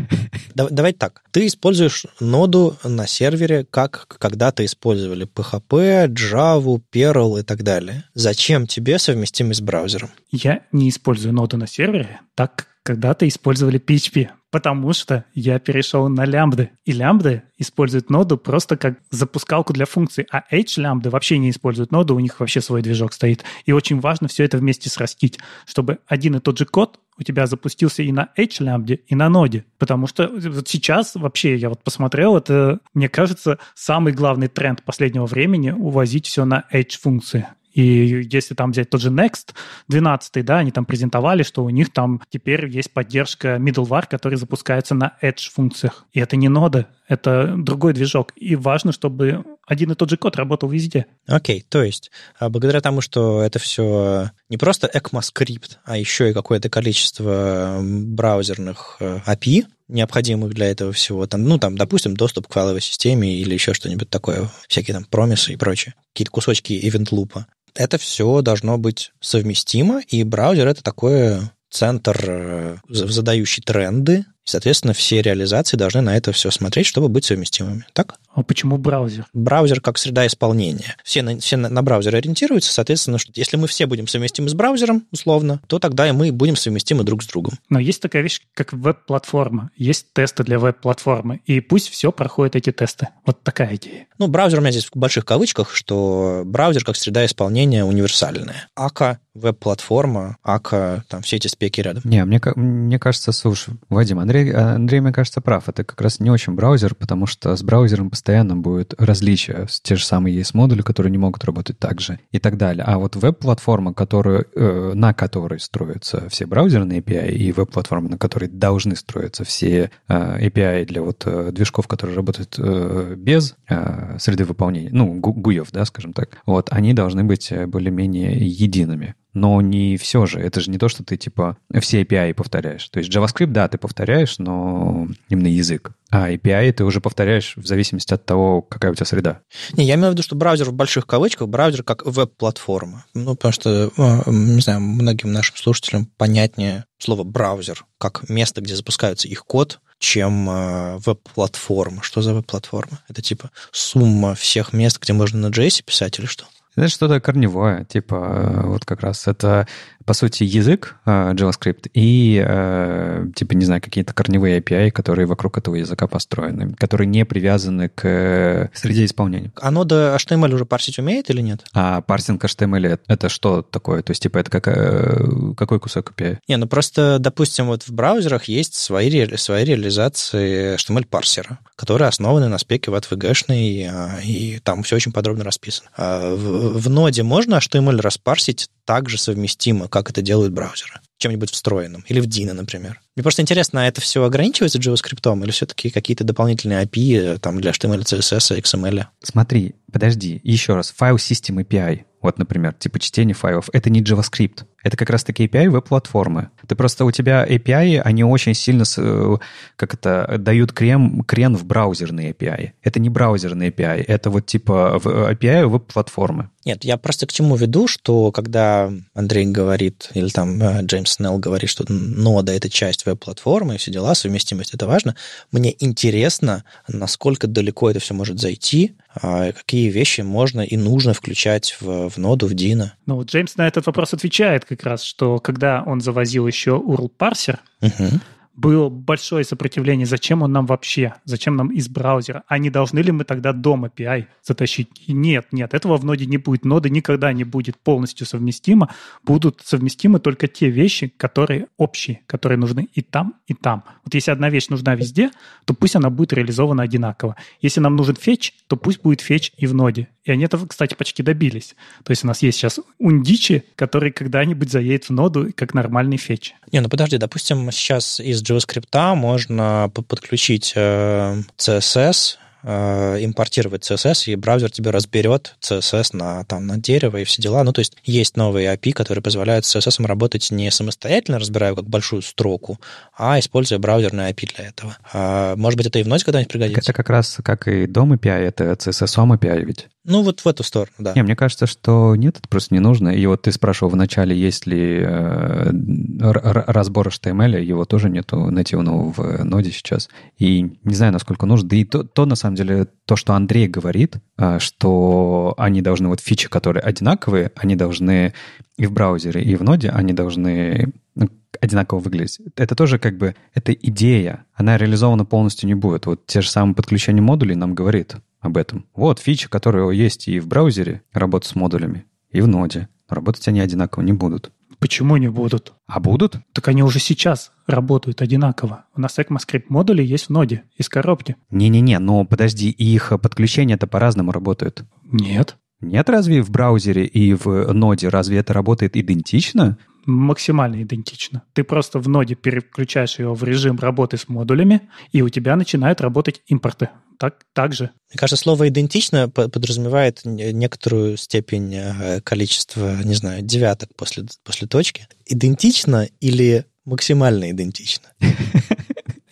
давай так. Ты используешь ноду на сервере, как когда-то использовали PHP, Java, Perl и так далее. Зачем тебе совместимость с браузером? Я не использую ноду на сервере, так когда-то использовали PHP, потому что я перешел на лямбды. И лямбды используют ноду просто как запускалку для функций, а H лямбды вообще не используют ноду, у них вообще свой движок стоит. И очень важно все это вместе срастить, чтобы один и тот же код у тебя запустился и на H лямбде, и на ноде. Потому что вот сейчас вообще, я вот посмотрел, это, мне кажется, самый главный тренд последнего времени — увозить все на Edge функции. И если там взять тот же Next 12, да, они там презентовали, что у них там теперь есть поддержка middleware, который запускается на Edge функциях. И это не нода, это другой движок. И важно, чтобы один и тот же код работал везде. Окей, okay, то есть а, благодаря тому, что это все не просто ECMAScript, а еще и какое-то количество браузерных э, API, необходимых для этого всего. Там, ну, там, допустим, доступ к файловой системе или еще что-нибудь такое, всякие там промисы и прочее, какие-то кусочки ивент-лупа. Это все должно быть совместимо, и браузер — это такое центр, э, задающий тренды, и, соответственно, все реализации должны на это все смотреть, чтобы быть совместимыми. Так? А почему браузер? Браузер как среда исполнения. Все на, все на, на браузер ориентируются, соответственно, что если мы все будем совместимы с браузером, условно, то тогда и мы будем совместимы друг с другом. Но есть такая вещь, как веб-платформа. Есть тесты для веб-платформы, и пусть все проходит эти тесты. Вот такая идея. Ну, браузер у меня здесь в больших кавычках, что браузер как среда исполнения универсальная. Ака веб-платформа, ака там все эти спеки рядом. Не, мне, мне кажется, слушай, Вадим, а. Андрей, а, Андрей, мне кажется, прав. Это как раз не очень браузер, потому что с браузером постоянно будет различия. Те же самые есть e модули, которые не могут работать так же и так далее. А вот веб-платформа, которую, э, на которой строятся все браузерные API и веб-платформа, на которой должны строиться все э, API для вот э, движков, которые работают э, без э, среды выполнения, ну, гу гуев, да, скажем так, вот, они должны быть э, более-менее едиными но не все же. Это же не то, что ты типа все API повторяешь. То есть JavaScript, да, ты повторяешь, но именно язык. А API ты уже повторяешь в зависимости от того, какая у тебя среда. Не, я имею в виду, что браузер в больших кавычках, браузер как веб-платформа. Ну, потому что, э, не знаю, многим нашим слушателям понятнее слово браузер как место, где запускается их код, чем э, веб-платформа. Что за веб-платформа? Это типа сумма всех мест, где можно на JS писать или что? Знаешь, что-то корневое, типа э, вот как раз это по сути, язык а, JavaScript и, а, типа, не знаю, какие-то корневые API, которые вокруг этого языка построены, которые не привязаны к э, среде исполнения. Оно до HTML уже парсить умеет или нет? А парсинг HTML — это что такое? То есть, типа, это как, э, какой кусок API? Не, ну просто, допустим, вот в браузерах есть свои, свои реализации HTML-парсера, которые основаны на спеке ватвгшной, и, а, и там все очень подробно расписано. В, в ноде можно HTML распарсить так же совместимо, как это делают браузеры. Чем-нибудь встроенным. Или в Dino, например. Мне просто интересно, а это все ограничивается JavaScript или все-таки какие-то дополнительные API э, там, для HTML, CSS, XML? Смотри, подожди, еще раз. Файл System API, вот, например, типа чтение файлов, это не JavaScript. Это как раз-таки API веб-платформы. Ты просто у тебя API, они очень сильно, э, как это, дают крем, крен в браузерные API. Это не браузерные API, это вот типа э, API веб-платформы. Нет, я просто к чему веду, что когда Андрей говорит, или там э, Джеймс Снелл говорит, что нода — это часть веб-платформы и все дела, совместимость — это важно, мне интересно, насколько далеко это все может зайти, а какие вещи можно и нужно включать в, в ноду, в Дина. Ну, вот Джеймс на этот вопрос отвечает как раз, что когда он завозил еще URL-парсер, угу было большое сопротивление. Зачем он нам вообще? Зачем нам из браузера? А не должны ли мы тогда дом API затащить? Нет, нет, этого в ноде не будет. Нода никогда не будет полностью совместима. Будут совместимы только те вещи, которые общие, которые нужны и там, и там. Вот если одна вещь нужна везде, то пусть она будет реализована одинаково. Если нам нужен фетч, то пусть будет фетч и в ноде. И они этого, кстати, почти добились. То есть у нас есть сейчас ундичи, которые когда-нибудь заедет в ноду как нормальный фетч. Не, ну подожди, допустим, сейчас из из JavaScript можно подключить э, CSS, э, импортировать CSS, и браузер тебе разберет CSS на, там, на дерево и все дела. Ну, то есть есть новые API, которые позволяют с CSS работать не самостоятельно, разбирая как большую строку, а используя браузерные API для этого. А, может быть, это и в ночь когда-нибудь пригодится? Это как раз как и DOM API, это CSS-OM API ведь. Ну, вот в эту сторону, да. Не, мне кажется, что нет, это просто не нужно. И вот ты спрашивал вначале, есть ли э, разбор HTML, эм его тоже нету нативного в ноде сейчас. И не знаю, насколько нужно. Да и то, то на самом деле, то, что Андрей говорит, э, что они должны, вот фичи, которые одинаковые, они должны и в браузере, и в ноде, они должны ну, одинаково выглядеть. Это тоже как бы, это идея, она реализована полностью не будет. Вот те же самые подключения модулей нам говорит, об этом. Вот фича, которая есть и в браузере, работа с модулями, и в ноде. Но работать они одинаково не будут. Почему не будут? А будут? Так они уже сейчас работают одинаково. У нас ECMAScript модули есть в ноде, из коробки. Не-не-не, но подожди, их подключения-то по-разному работают. Нет. Нет, разве в браузере и в ноде разве это работает идентично? максимально идентично. Ты просто в ноде переключаешь его в режим работы с модулями, и у тебя начинают работать импорты. Так, так же. Мне кажется, слово «идентично» подразумевает некоторую степень э, количества, не знаю, девяток после, после точки. Идентично или максимально идентично?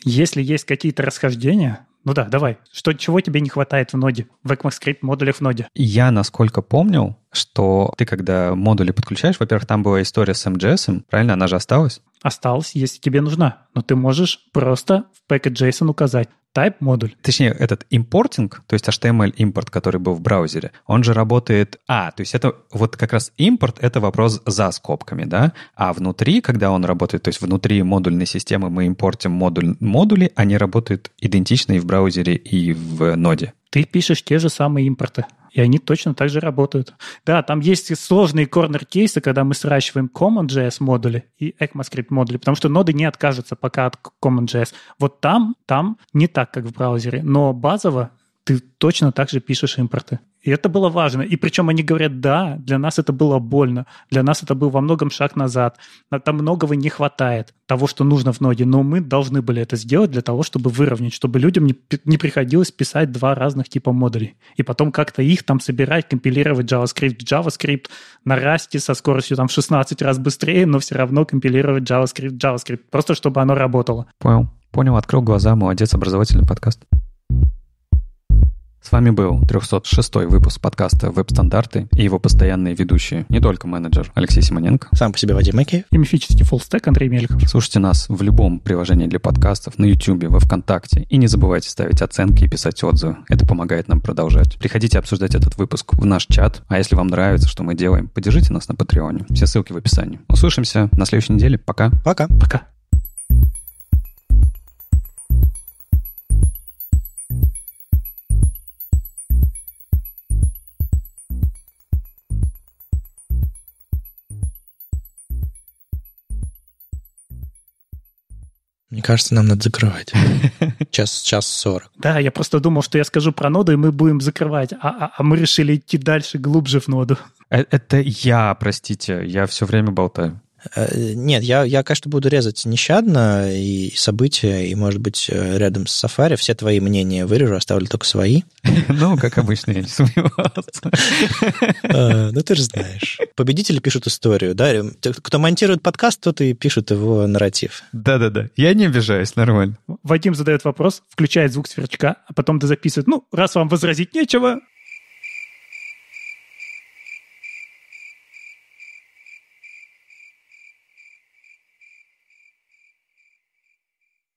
Если есть какие-то расхождения, ну да, давай. Что, чего тебе не хватает в ноде, в ECMAScript модулях в ноде? Я, насколько помню, что ты, когда модули подключаешь, во-первых, там была история с MGS, правильно? Она же осталась? Осталась, если тебе нужна. Но ты можешь просто в package.json указать type модуль. Точнее, этот импортинг, то есть HTML импорт, который был в браузере, он же работает... А, то есть это вот как раз импорт — это вопрос за скобками, да? А внутри, когда он работает, то есть внутри модульной системы мы импортим модуль, модули, они работают идентично и в браузере, и в ноде. Ты пишешь те же самые импорты. И они точно так же работают. Да, там есть сложные корнер-кейсы, когда мы сращиваем CommonJS модули и ECMAScript модули, потому что ноды не откажутся пока от CommonJS. Вот там, там не так, как в браузере, но базово ты точно так же пишешь импорты. И это было важно. И причем они говорят, да, для нас это было больно, для нас это был во многом шаг назад, там многого не хватает, того, что нужно в ноге. но мы должны были это сделать для того, чтобы выровнять, чтобы людям не, не приходилось писать два разных типа модулей. И потом как-то их там собирать, компилировать JavaScript JavaScript на Rust со скоростью там в 16 раз быстрее, но все равно компилировать JavaScript JavaScript, просто чтобы оно работало. Понял. Понял, открыл глаза, молодец, образовательный подкаст. С вами был 306 выпуск подкаста «Веб-стандарты» и его постоянные ведущие, не только менеджер Алексей Симоненко. Сам по себе Вадим Макеев. И мифический фуллстек Андрей Мельхов. Слушайте нас в любом приложении для подкастов, на YouTube, во Вконтакте. И не забывайте ставить оценки и писать отзывы. Это помогает нам продолжать. Приходите обсуждать этот выпуск в наш чат. А если вам нравится, что мы делаем, поддержите нас на Патреоне. Все ссылки в описании. Услышимся на следующей неделе. Пока. Пока. Пока. Мне кажется, нам надо закрывать. Час, час сорок. Да, я просто думал, что я скажу про ноду, и мы будем закрывать. А, а, а мы решили идти дальше, глубже в ноду. Э, это я, простите, я все время болтаю. Э, нет, я, я, конечно, буду резать нещадно и события, и, может быть, э, рядом с Сафари все твои мнения вырежу, оставлю только свои. Ну, как обычно, я не сомневался. Э, ну, ты же знаешь. Победители пишут историю, да? Кто монтирует подкаст, тот и пишет его нарратив. Да-да-да, я не обижаюсь, нормально. Вадим задает вопрос, включает звук сверчка, а потом ты записывает, ну, раз вам возразить нечего,